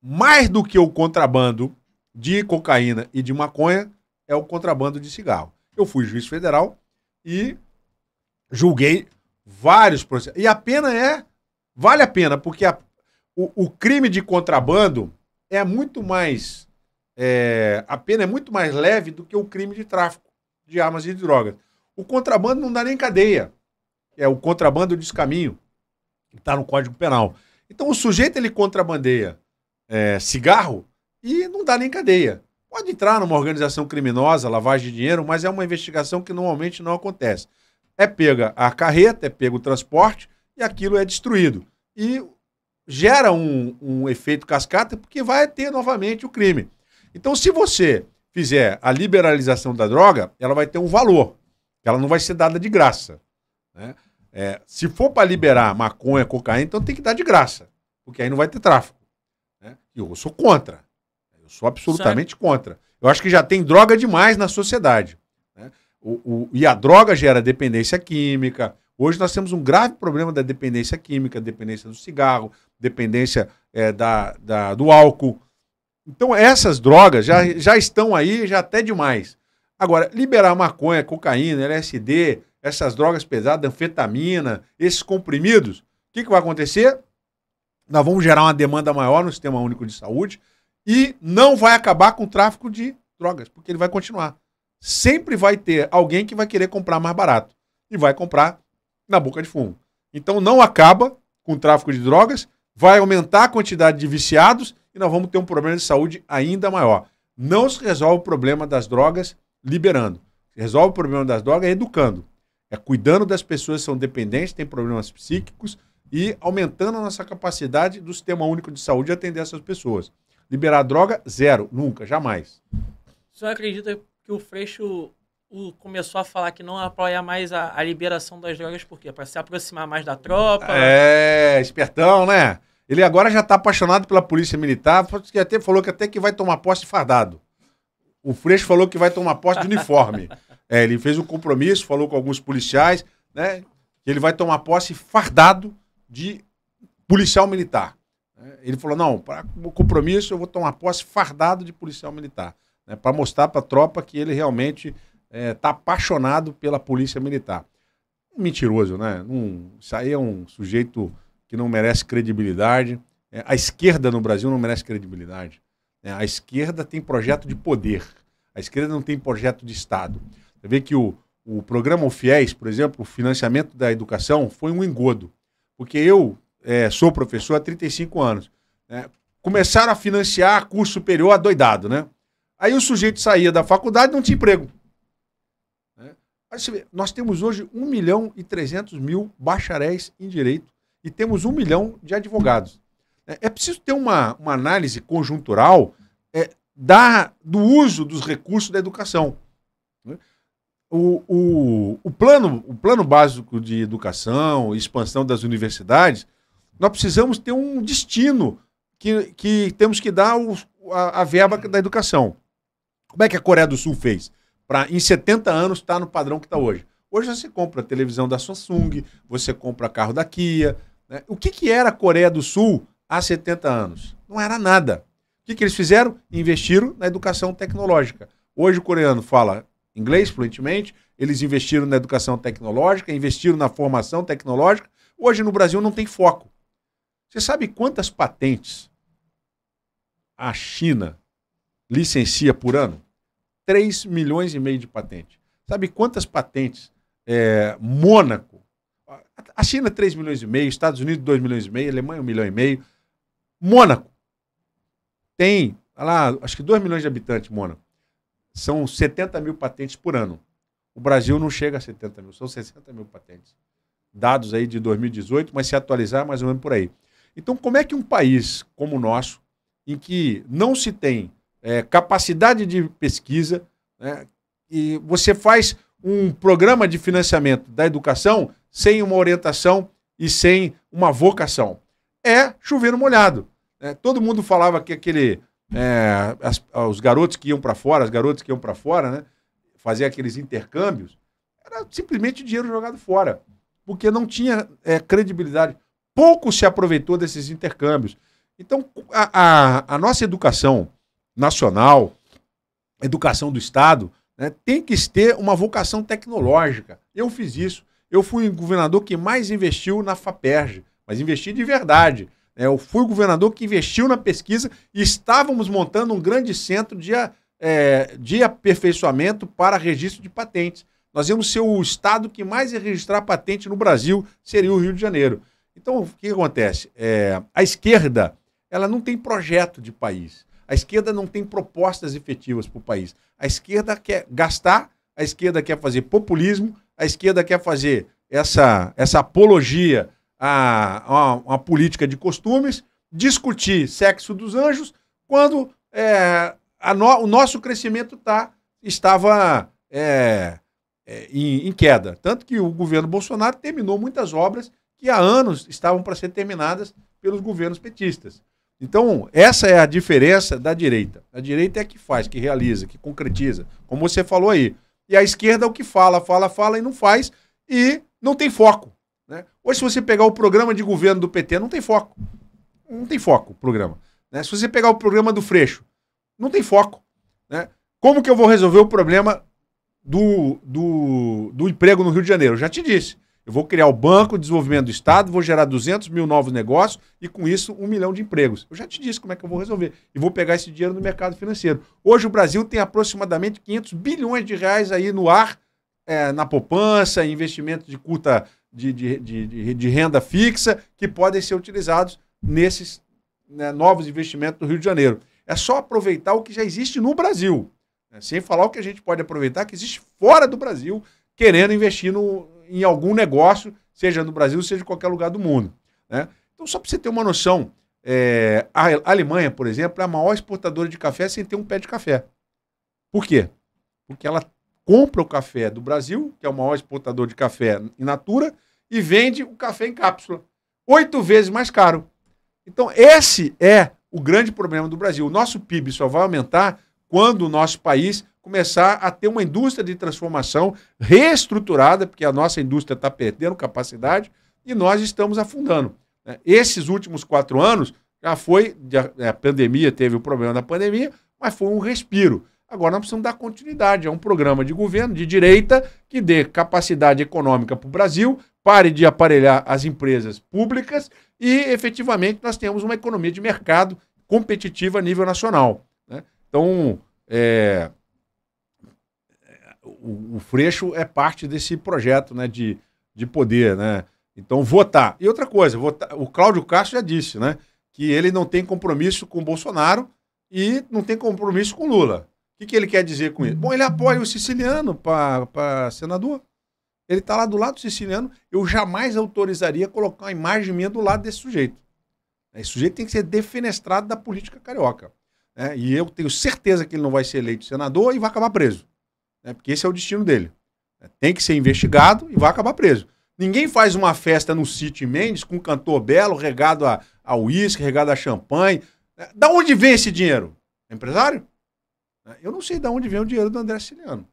Speaker 2: mais do que o contrabando de cocaína e de maconha, é o contrabando de cigarro. Eu fui juiz federal e julguei vários processos. E a pena é. Vale a pena, porque a, o, o, crime de contrabando é muito mais. É, a pena é muito mais leve do que o crime de tráfico de armas e de drogas. O contrabando não dá nem cadeia é o contrabando de descaminho, que está no Código Penal. Então o sujeito ele contrabandeia é, cigarro e não dá nem cadeia. Pode entrar numa organização criminosa, lavagem de dinheiro, mas é uma investigação que normalmente não acontece. É pega a carreta, é pego o transporte e aquilo é destruído. E gera um, um efeito cascata porque vai ter novamente o crime. Então, se você fizer a liberalização da droga, ela vai ter um valor. Ela não vai ser dada de graça. Né? É, se for para liberar maconha, cocaína, então tem que dar de graça, porque aí não vai ter tráfico. Né? E eu sou contra. Eu sou absolutamente contra. Eu acho que já tem droga demais na sociedade. Né? O, o, e a droga gera dependência química. Hoje nós temos um grave problema da dependência química, dependência do cigarro, dependência é, da, da, do álcool. Então essas drogas já, já estão aí, já até demais. Agora, liberar maconha, cocaína, LSD, essas drogas pesadas, anfetamina, esses comprimidos, o que, que vai acontecer? Nós vamos gerar uma demanda maior no Sistema Único de Saúde e não vai acabar com o tráfico de drogas, porque ele vai continuar. Sempre vai ter alguém que vai querer comprar mais barato e vai comprar na boca de fumo. Então não acaba com o tráfico de drogas, vai aumentar a quantidade de viciados e nós vamos ter um problema de saúde ainda maior. Não se resolve o problema das drogas liberando. Se resolve o problema das drogas é educando. É cuidando das pessoas que são dependentes, têm problemas psíquicos e aumentando a nossa capacidade do sistema único de saúde de atender essas pessoas. Liberar droga, zero, nunca, jamais.
Speaker 1: O senhor acredita que o Freixo começou a falar que não apoia mais a, a liberação das drogas, por quê? Para se aproximar mais da tropa? É,
Speaker 2: espertão, né? Ele agora já está apaixonado pela polícia militar, que até falou que até que vai tomar posse fardado. O Freixo falou que vai tomar posse de uniforme. É, ele fez um compromisso, falou com alguns policiais, né? Que ele vai tomar posse fardado de policial militar. É, ele falou: não, para o compromisso, eu vou tomar posse fardado de policial militar. Né, para mostrar para a tropa que ele realmente está é, tá apaixonado pela polícia militar. Mentiroso, né? Um, isso aí é um sujeito que não merece credibilidade. É, a esquerda no Brasil não merece credibilidade. É, a esquerda tem projeto de poder. A esquerda não tem projeto de Estado. Você vê que o, o programa UFIES, por exemplo, o financiamento da educação, foi um engodo. Porque eu é, sou professor há 35 anos. Né? Começaram a financiar curso superior adoidado, né? Aí o sujeito saía da faculdade e não tinha emprego. Né? Vê, nós temos hoje 1 milhão e 300 mil bacharéis em direito e temos 1 milhão de advogados. É, é preciso ter uma, uma análise conjuntural é, da, do uso dos recursos da educação. Né? O, o, o, plano, o plano básico de educação, expansão das universidades, nós precisamos ter um destino que, que temos que dar o, a, a, verba da educação. Como é que a Coreia do Sul fez? Para em 70 anos estar tá no padrão que está hoje. Hoje você compra televisão da Samsung, você compra carro da Kia. Né? O que, que era a Coreia do Sul há 70 anos? Não era nada. O que, que eles fizeram? Investiram na educação tecnológica. Hoje o coreano fala inglês fluentemente, eles investiram na educação tecnológica, investiram na formação tecnológica. Hoje no Brasil não tem foco. Você sabe quantas patentes a China licencia por ano? 3 milhões e meio de patentes. Sabe quantas patentes é, Mônaco? A China, 3 milhões e meio, Estados Unidos, 2 milhões e meio, Alemanha, 1 milhão e meio. Mônaco tem, lá, acho que 2 milhões de habitantes, Mônaco são 70 mil patentes por ano. O Brasil não chega a 70 mil, são 60 mil patentes. Dados aí de 2018, mas se atualizar, mais ou menos por aí. Então, como é que um país como o nosso, em que não se tem é, capacidade de pesquisa, né, e você faz um programa de financiamento da educação sem uma orientação e sem uma vocação? É chover no molhado. Né? Todo mundo falava que aquele é, as, os garotos que iam para fora, as garotas que iam para fora, né? Fazer aqueles intercâmbios, era simplesmente dinheiro jogado fora, porque não tinha é, credibilidade. Pouco se aproveitou desses intercâmbios. Então, a, a, a nossa educação nacional, educação do Estado, né, tem que ter uma vocação tecnológica. Eu fiz isso. Eu fui o governador que mais investiu na FAPERJ, mas investi de verdade. É, eu fui o governador que investiu na pesquisa e estávamos montando um grande centro de, é, de aperfeiçoamento para registro de patentes. Nós íamos ser o estado que mais ia registrar patente no Brasil, seria o Rio de Janeiro. Então, o que acontece? É, a esquerda ela não tem projeto de país. A esquerda não tem propostas efetivas para o país. A esquerda quer gastar, a esquerda quer fazer populismo, a esquerda quer fazer essa, essa apologia a, a, uma política de costumes, discutir sexo dos anjos, quando é, no, o nosso crescimento tá, estava é, é, em, em, queda. Tanto que o governo Bolsonaro terminou muitas obras que há anos estavam para ser terminadas pelos governos petistas. Então, essa é a diferença da direita. A direita é que faz, que realiza, que concretiza, como você falou aí. E a esquerda é o que fala, fala, fala e não faz, e não tem foco. Né? Hoje, se você pegar o programa de governo do PT, não tem foco. Não tem foco o programa. Né? Se você pegar o programa do Freixo, não tem foco. Né? Como que eu vou resolver o problema do, do, do emprego no Rio de Janeiro? Eu já te disse. Eu vou criar o Banco de Desenvolvimento do Estado, vou gerar 200 mil novos negócios e, com isso, um milhão de empregos. Eu já te disse como é que eu vou resolver. E vou pegar esse dinheiro no mercado financeiro. Hoje, o Brasil tem aproximadamente 500 bilhões de reais aí no ar, é, na poupança, investimento de curta de, de, de, de renda fixa que podem ser utilizados nesses né, novos investimentos do Rio de Janeiro. É só aproveitar o que já existe no Brasil, né, sem falar o que a gente pode aproveitar que existe fora do Brasil, querendo investir no, em algum negócio, seja no Brasil, seja em qualquer lugar do mundo. Né? Então, só para você ter uma noção, é, a Alemanha, por exemplo, é a maior exportadora de café sem ter um pé de café. Por quê? Porque ela compra o café do Brasil, que é o maior exportador de café in natura, e vende o café em cápsula. Oito vezes mais caro. Então, esse é o grande problema do Brasil. O nosso PIB só vai aumentar quando o nosso país começar a ter uma indústria de transformação reestruturada, porque a nossa indústria está perdendo capacidade e nós estamos afundando. Né? Esses últimos quatro anos já foi, é, a pandemia teve o problema da pandemia, mas foi um respiro. Agora nós precisamos dar continuidade. É um programa de governo de direita que dê capacidade econômica para o Brasil, pare de aparelhar as empresas públicas e, efetivamente, nós temos uma economia de mercado competitiva a nível nacional. Né? Então, é, o, o, Freixo é parte desse projeto né, de, de poder. Né? Então, votar. E outra coisa, votar, o Cláudio Castro já disse né, que ele não tem compromisso com Bolsonaro e não tem compromisso com Lula que, que ele quer dizer com isso? Bom, ele apoia o siciliano para senador. Ele está lá do lado do siciliano. Eu jamais autorizaria colocar uma imagem minha do lado desse sujeito. Esse sujeito tem que ser defenestrado da política carioca. Né? E eu tenho certeza que ele não vai ser eleito senador e vai acabar preso. Né? Porque esse é o destino dele. Tem que ser investigado e vai acabar preso. Ninguém faz uma festa no City Mendes com um cantor belo, regado a uísque, regado a champanhe. Né? Da onde vem esse dinheiro? É empresário? Né? Eu não sei de onde vem o dinheiro do André Ciliano.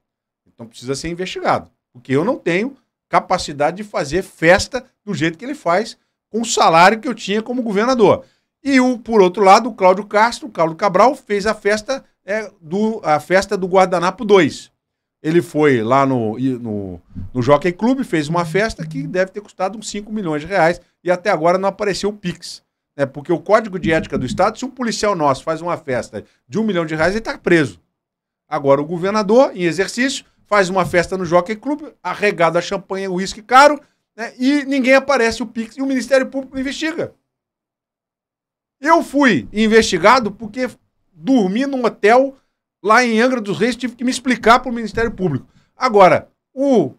Speaker 2: Então precisa ser investigado. Porque eu não tenho capacidade de fazer festa do jeito que ele faz com o salário que eu tinha como governador. E o, por outro lado, o Cláudio Castro, o Cláudio Cabral, fez a festa, é, do, a festa do Guardanapo 2. Ele foi lá no, no, no Jockey Club, fez uma festa que deve ter custado uns 5 milhões de reais e até agora não apareceu o Pix. É porque o Código de Ética do Estado, se um policial nosso faz uma festa de um milhão de reais, ele está preso. Agora, o governador, em exercício, faz uma festa no Jockey Club, arregado a champanhe e uísque caro, né, e ninguém aparece o Pix e o Ministério Público investiga. Eu fui investigado porque dormi num hotel lá em Angra dos Reis, tive que me explicar para o Ministério Público. Agora, o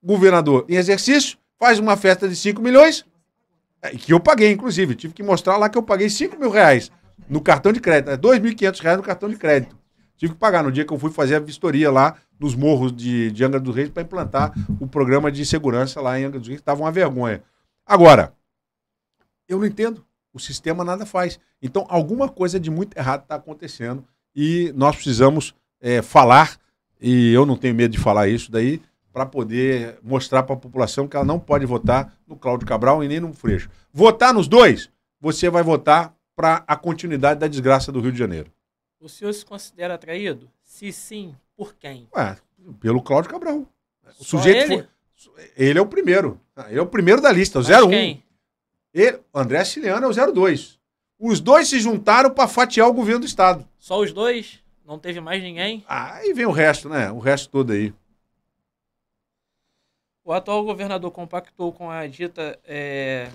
Speaker 2: governador em exercício faz uma festa de 5 milhões, é, que eu paguei, inclusive. Tive que mostrar lá que eu paguei 5 mil reais no cartão de crédito. Né? 2.500 reais no cartão de crédito. Tive que pagar no dia que eu fui fazer a vistoria lá nos morros de, de Angra dos Reis para implantar o programa de segurança lá em Angra dos Reis. Estava uma vergonha. Agora, eu não entendo. O sistema nada faz. Então, alguma coisa de muito errado está acontecendo e nós precisamos é, falar, e eu não tenho medo de falar isso daí, para poder mostrar para a população que ela não pode votar no Cláudio Cabral e nem no Freixo. Votar nos dois, você vai votar para a continuidade da desgraça do Rio de Janeiro.
Speaker 1: O senhor se considera traído? Se sim, por quem? Ué, pelo Cláudio Cabral.
Speaker 2: O Só sujeito ele? Foi... ele é o primeiro. Ah, ele é o primeiro da lista, o Mas 01. Quem? Ele, André Siliano é o 02. Os dois se juntaram para fatiar o governo do estado. Só os dois?
Speaker 1: Não teve mais ninguém? Ah, e vem o
Speaker 2: resto, né? O resto todo aí.
Speaker 1: O atual governador compactou com a dita é,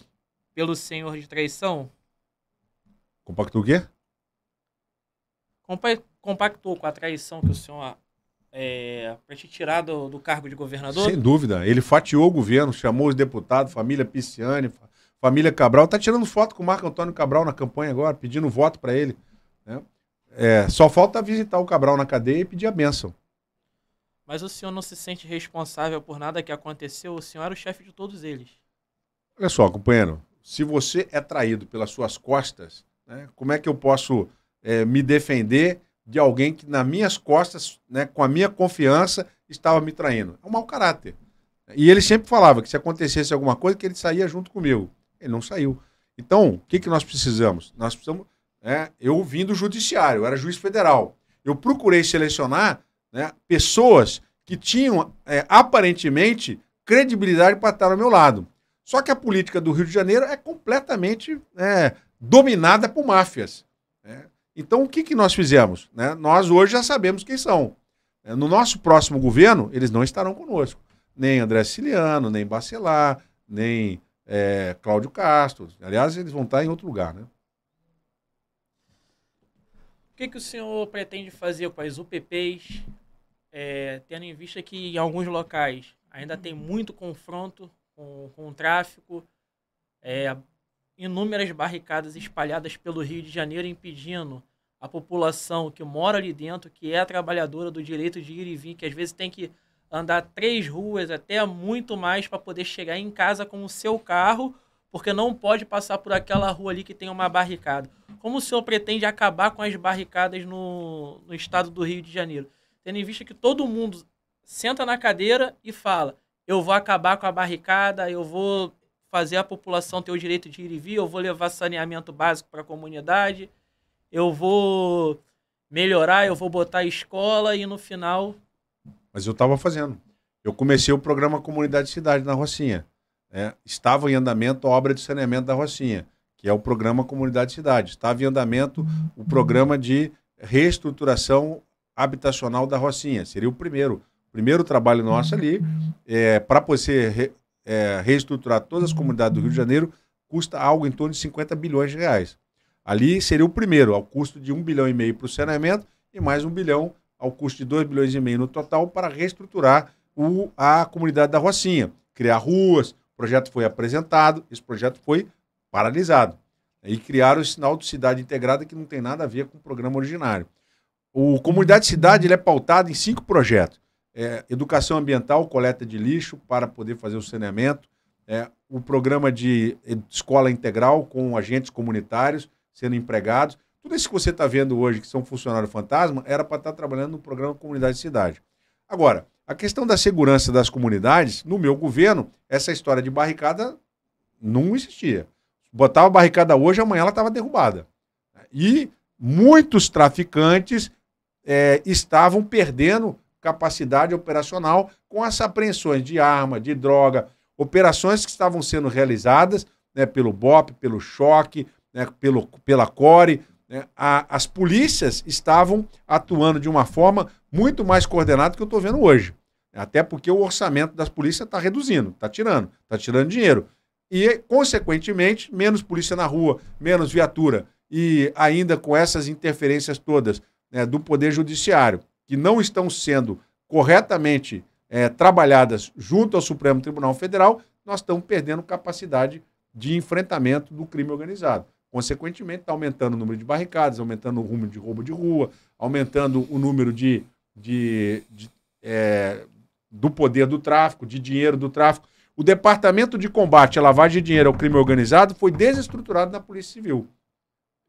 Speaker 1: pelo senhor de traição? Compactou o quê? Compa compactou com a traição que o senhor é, para te tirar do, do, cargo de governador? Sem
Speaker 2: dúvida. Ele fatiou o governo, chamou os deputados, família Pisciani, família Cabral. Tá tirando foto com o Marco Antônio Cabral na campanha agora, pedindo voto para ele. Né? É, só falta visitar o Cabral na cadeia e pedir a bênção.
Speaker 1: Mas o senhor não se sente responsável por nada que aconteceu? O senhor era o chefe de todos eles.
Speaker 2: Olha só, companheiro, se você é traído pelas suas costas, né, como é que eu posso é, me defender de alguém que nas minhas costas, né, com a minha confiança, estava me traindo? É um mau caráter. E ele sempre falava que se acontecesse alguma coisa, que ele saía junto comigo. Ele não saiu. Então, o que, que nós precisamos? Nós precisamos. Né, eu vim do judiciário, eu era juiz federal. Eu procurei selecionar né, pessoas que tinham é, aparentemente credibilidade para estar ao meu lado. Só que a política do Rio de Janeiro é completamente é, dominada por máfias. Né? Então, o que, que nós fizemos? Né? Nós hoje já sabemos quem são. No nosso próximo governo, eles não estarão conosco. Nem André Siciliano, nem Bacelar, nem é, Cláudio Castro. Aliás, eles vão estar em outro lugar. Né?
Speaker 1: O que, que o senhor pretende fazer com as UPPs, é, tendo em vista que em alguns locais ainda tem muito confronto com, com o tráfico, é, inúmeras barricadas espalhadas pelo Rio de Janeiro impedindo a população que mora ali dentro, que é trabalhadora do direito de ir e vir, que às vezes tem que andar três ruas, até muito mais, para poder chegar em casa com o seu carro, porque não pode passar por aquela rua ali que tem uma barricada. Como o senhor pretende acabar com as barricadas no, no estado do Rio de Janeiro? tendo em vista que todo mundo senta na cadeira e fala: eu vou acabar com a barricada, eu vou fazer a população ter o direito de ir e vir, eu vou levar saneamento básico para a comunidade, eu vou melhorar, eu vou botar escola e no final.
Speaker 2: Mas eu estava fazendo. Eu comecei o programa Comunidade Cidade na Rocinha. Né? Estava em andamento a obra de saneamento da Rocinha, que é o programa Comunidade Cidade. Estava em andamento o programa de reestruturação habitacional da Rocinha. Seria o primeiro. Primeiro trabalho nosso ali, é, para você re, é, reestruturar todas as comunidades do Rio de Janeiro, custa algo em torno de 50 bilhões de reais. Ali seria o primeiro, ao custo de 1 bilhão e meio para o saneamento e mais 1 bilhão, ao custo de 2 bilhões e meio no total, para reestruturar o, a comunidade da Rocinha, criar ruas. O projeto foi apresentado, esse projeto foi paralisado. E criaram o sinal de cidade integrada que não tem nada a ver com o programa originário. O Comunidade Cidade ele é pautado em cinco projetos. É, educação ambiental, coleta de lixo para poder fazer o saneamento, é, o programa de escola integral com agentes comunitários sendo empregados. Tudo isso que você está vendo hoje, que são funcionários fantasma, era para estar tá trabalhando no programa Comunidade Cidade. Agora, a questão da segurança das comunidades, no meu governo, essa história de barricada não existia. Botava barricada hoje, amanhã ela estava derrubada. E muitos traficantes é, estavam perdendo capacidade operacional com as apreensões de arma, de droga, operações que estavam sendo realizadas né, pelo BOP, pelo Choque, né, pelo, pela CORE. Né, a, as polícias estavam atuando de uma forma muito mais coordenada que eu estou vendo hoje. Até porque o orçamento das polícias está reduzindo, está tirando, está tirando dinheiro. E, consequentemente, menos polícia na rua, menos viatura. E ainda com essas interferências todas, né, do Poder Judiciário, que não estão sendo corretamente é, trabalhadas junto ao Supremo Tribunal Federal, nós estamos perdendo capacidade de enfrentamento do crime organizado. Consequentemente, está aumentando o número de barricadas, aumentando o número de roubo de rua, aumentando o número de, de, de é, do poder do tráfico, de dinheiro do tráfico. O Departamento de Combate à Lavagem de Dinheiro ao Crime Organizado foi desestruturado na Polícia Civil.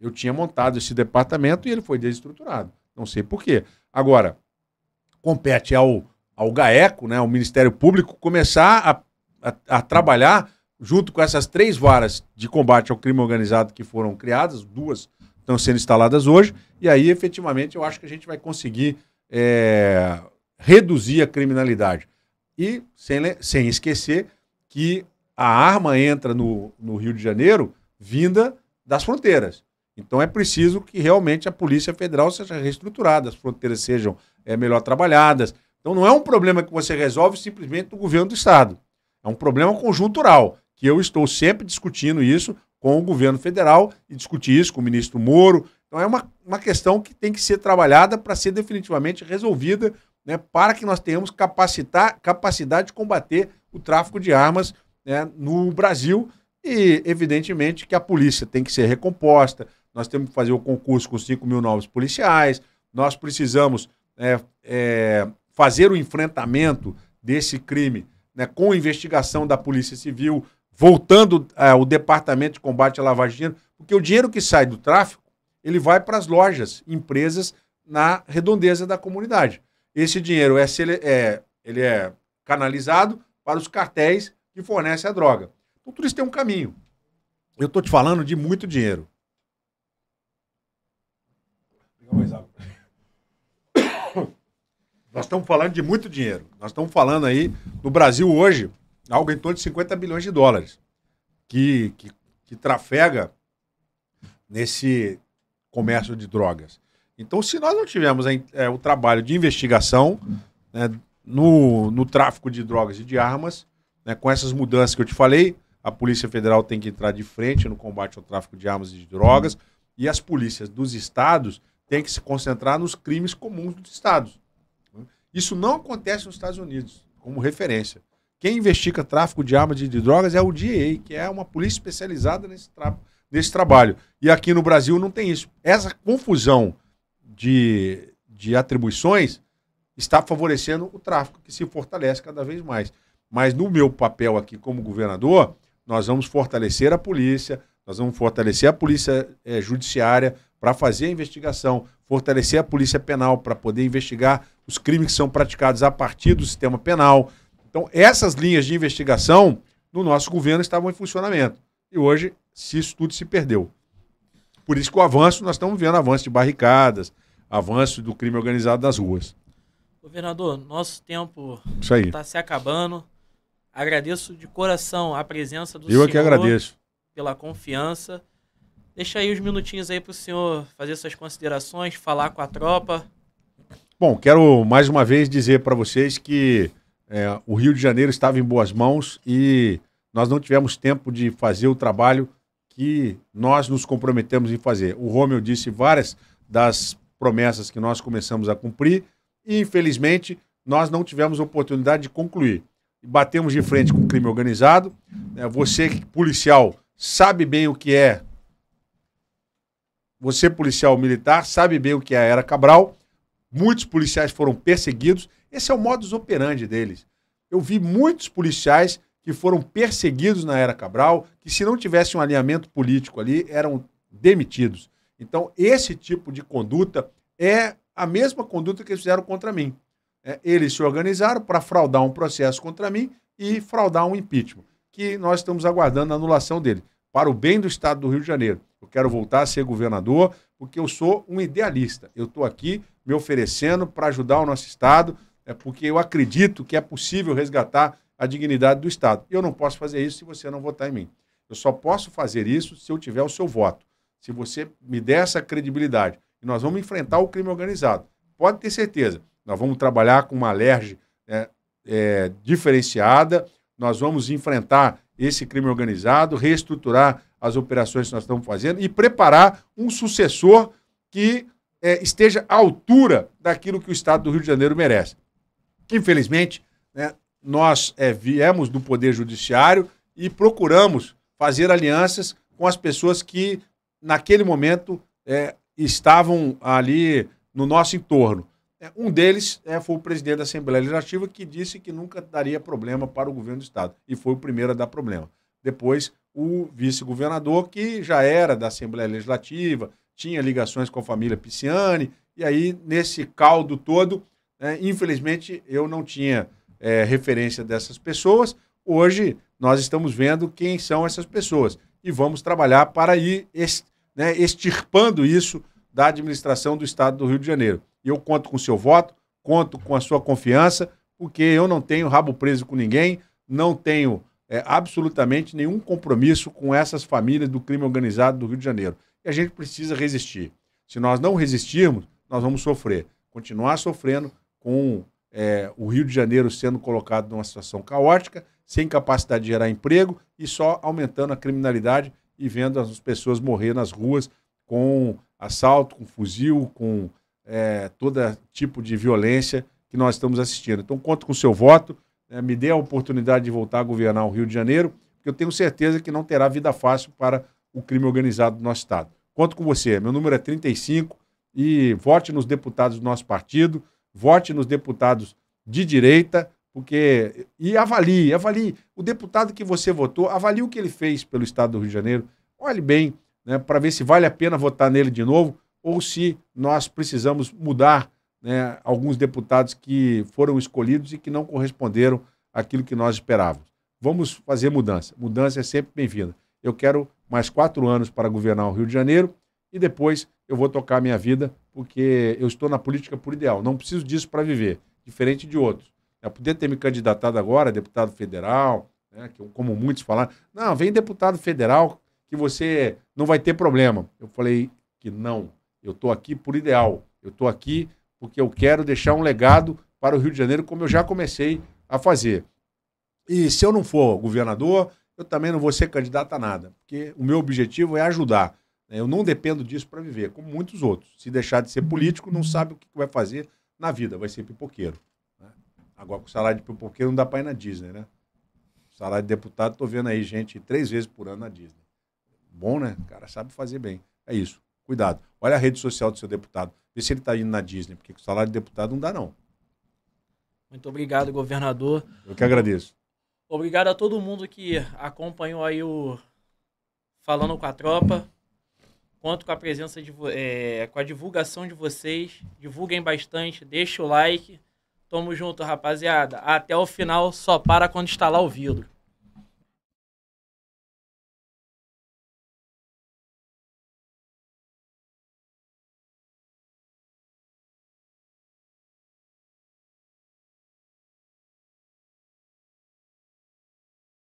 Speaker 2: Eu tinha montado esse departamento e ele foi desestruturado. Não sei por quê. Agora, compete ao, ao GAECO, né, ao Ministério Público, começar a, a, a trabalhar junto com essas três varas de combate ao crime organizado que foram criadas, duas estão sendo instaladas hoje, e aí efetivamente eu acho que a gente vai conseguir é, reduzir a criminalidade. E sem, sem esquecer que a arma entra no, no Rio de Janeiro vinda das fronteiras. Então é preciso que realmente a Polícia Federal seja reestruturada, as fronteiras sejam é, melhor trabalhadas. Então não é um problema que você resolve simplesmente do governo do Estado. É um problema conjuntural, que eu estou sempre discutindo isso com o governo federal e discutir isso com o ministro Moro. Então é uma, uma questão que tem que ser trabalhada para ser definitivamente resolvida, né, para que nós tenhamos capacitar, capacidade de combater o tráfico de armas né, no Brasil. E, evidentemente, que a polícia tem que ser recomposta, nós temos que fazer o um concurso com 5 mil novos policiais, nós precisamos é, é, fazer o enfrentamento desse crime né, com investigação da Polícia Civil, voltando é, o Departamento de Combate à Lavagem de Dinheiro, porque o dinheiro que sai do tráfico, ele vai para as lojas, empresas na redondeza da comunidade. Esse dinheiro é, é, ele é canalizado para os cartéis que fornecem a droga. Então, tudo isso tem um caminho. Eu estou te falando de muito dinheiro coisa. É. Nós estamos falando de muito dinheiro. Nós estamos falando aí, no Brasil hoje, algo em torno de 50 bilhões de dólares que, que, que trafega nesse comércio de drogas. Então, se nós não tivermos é, o trabalho de investigação né, no, no tráfico de drogas e de armas, né, com essas mudanças que eu te falei, a Polícia Federal tem que entrar de frente no combate ao tráfico de armas e de drogas, e as polícias dos estados tem que se concentrar nos crimes comuns dos estados. Isso não acontece nos Estados Unidos, como referência. Quem investiga tráfico de armas e de drogas é o DEA, que é uma polícia especializada nesse, tra nesse trabalho. E aqui no Brasil não tem isso. Essa confusão de, de atribuições está favorecendo o tráfico, que se fortalece cada vez mais. Mas no meu papel aqui como governador, nós vamos fortalecer a polícia, nós vamos fortalecer a polícia é, judiciária, para fazer a investigação, fortalecer a polícia penal para poder investigar os crimes que são praticados a partir do sistema penal. Então, essas linhas de investigação no nosso governo estavam em funcionamento. E hoje, se isso tudo se perdeu. Por isso que o avanço, nós estamos vendo avanço de barricadas, avanço do crime organizado das ruas.
Speaker 1: Governador, nosso tempo está se acabando. Agradeço de coração a presença do Eu é senhor. Eu que agradeço. Pela confiança. Deixa aí os minutinhos aí para o senhor fazer suas considerações, falar com a tropa.
Speaker 2: Bom, quero mais uma vez dizer para vocês que é, o Rio de Janeiro estava em boas mãos e nós não tivemos tempo de fazer o trabalho que nós nos comprometemos em fazer. O Romeu disse várias das promessas que nós começamos a cumprir e, infelizmente, nós não tivemos oportunidade de concluir. Batemos de frente com o crime organizado. É, você, policial, sabe bem o que é você, policial militar, sabe bem o que é a era Cabral. Muitos policiais foram perseguidos. Esse é o modus operandi deles. Eu vi muitos policiais que foram perseguidos na era Cabral, que se não tivesse um alinhamento político ali, eram demitidos. Então, esse tipo de conduta é a mesma conduta que eles fizeram contra mim. É, eles se organizaram para fraudar um processo contra mim e fraudar um impeachment, que nós estamos aguardando a anulação dele, para o bem do Estado do Rio de Janeiro. Eu quero voltar a ser governador porque eu sou um idealista. Eu estou aqui me oferecendo para ajudar o nosso Estado, é porque eu acredito que é possível resgatar a dignidade do Estado. Eu não posso fazer isso se você não votar em mim. Eu só posso fazer isso se eu tiver o seu voto. Se você me der essa credibilidade. E nós vamos enfrentar o crime organizado. Pode ter certeza. Nós vamos trabalhar com uma alerge é, é, diferenciada. Nós vamos enfrentar esse crime organizado, reestruturar as operações que nós estamos fazendo e preparar um sucessor que é, esteja à altura daquilo que o Estado do Rio de Janeiro merece. Infelizmente, né, nós é, viemos do Poder Judiciário e procuramos fazer alianças com as pessoas que, naquele momento, é, estavam ali no nosso entorno. É, um deles é, foi o presidente da Assembleia Legislativa que disse que nunca daria problema para o governo do Estado. E foi o primeiro a dar problema. Depois, o vice-governador, que já era da Assembleia Legislativa, tinha ligações com a família Pisciani, e aí, nesse caldo todo, né, infelizmente, eu não tinha é, referência dessas pessoas. Hoje, nós estamos vendo quem são essas pessoas e vamos trabalhar para ir né, extirpando isso da administração do Estado do Rio de Janeiro. E eu conto com o seu voto, conto com a sua confiança, porque eu não tenho rabo preso com ninguém, não tenho é, absolutamente nenhum compromisso com essas famílias do crime organizado do Rio de Janeiro. E a gente precisa resistir. Se nós não resistirmos, nós vamos sofrer. Continuar sofrendo com é, o Rio de Janeiro sendo colocado numa situação caótica, sem capacidade de gerar emprego e só aumentando a criminalidade e vendo as pessoas morrer nas ruas com assalto, com fuzil, com é, todo tipo de violência que nós estamos assistindo. Então, conto com o seu voto. É, me dê a oportunidade de voltar a governar o Rio de Janeiro, porque eu tenho certeza que não terá vida fácil para o crime organizado do nosso Estado. Conto com você. Meu número é 35 e vote nos deputados do nosso partido, vote nos deputados de direita, porque. E avalie, avalie. O deputado que você votou, avalie o que ele fez pelo Estado do Rio de Janeiro. Olhe bem, né, para ver se vale a pena votar nele de novo ou se nós precisamos mudar né, alguns deputados que foram escolhidos e que não corresponderam àquilo que nós esperávamos. Vamos fazer mudança. Mudança é sempre bem-vinda. Eu quero mais quatro anos para governar o Rio de Janeiro e depois eu vou tocar a minha vida porque eu estou na política por ideal. Não preciso disso para viver, diferente de outros. Eu poder ter me candidatado agora a deputado federal, né, que eu, como muitos falaram, não, vem deputado federal que você não vai ter problema. Eu falei que não, eu estou aqui por ideal, eu estou aqui porque eu quero deixar um legado para o Rio de Janeiro, como eu já comecei a fazer. E se eu não for governador, eu também não vou ser candidato a nada, porque o meu objetivo é ajudar. Né? Eu não dependo disso para viver, como muitos outros. Se deixar de ser político, não sabe o que vai fazer na vida, vai ser pipoqueiro. Né? Agora, com o salário de pipoqueiro não dá para ir na Disney, né? salário de deputado, estou vendo aí gente três vezes por ano na Disney. Bom, né? O cara sabe fazer bem. É isso. Cuidado. Olha a rede social do seu deputado. Vê se ele está indo na Disney, porque o salário de deputado não dá, não.
Speaker 1: Muito obrigado, governador.
Speaker 2: Eu que agradeço.
Speaker 1: Obrigado a todo mundo que acompanhou aí o Falando com a Tropa. Conto com a presença, de, é, com a divulgação de vocês. Divulguem bastante, deixe o like. Tamo junto, rapaziada. Até o final, só para quando instalar o vidro.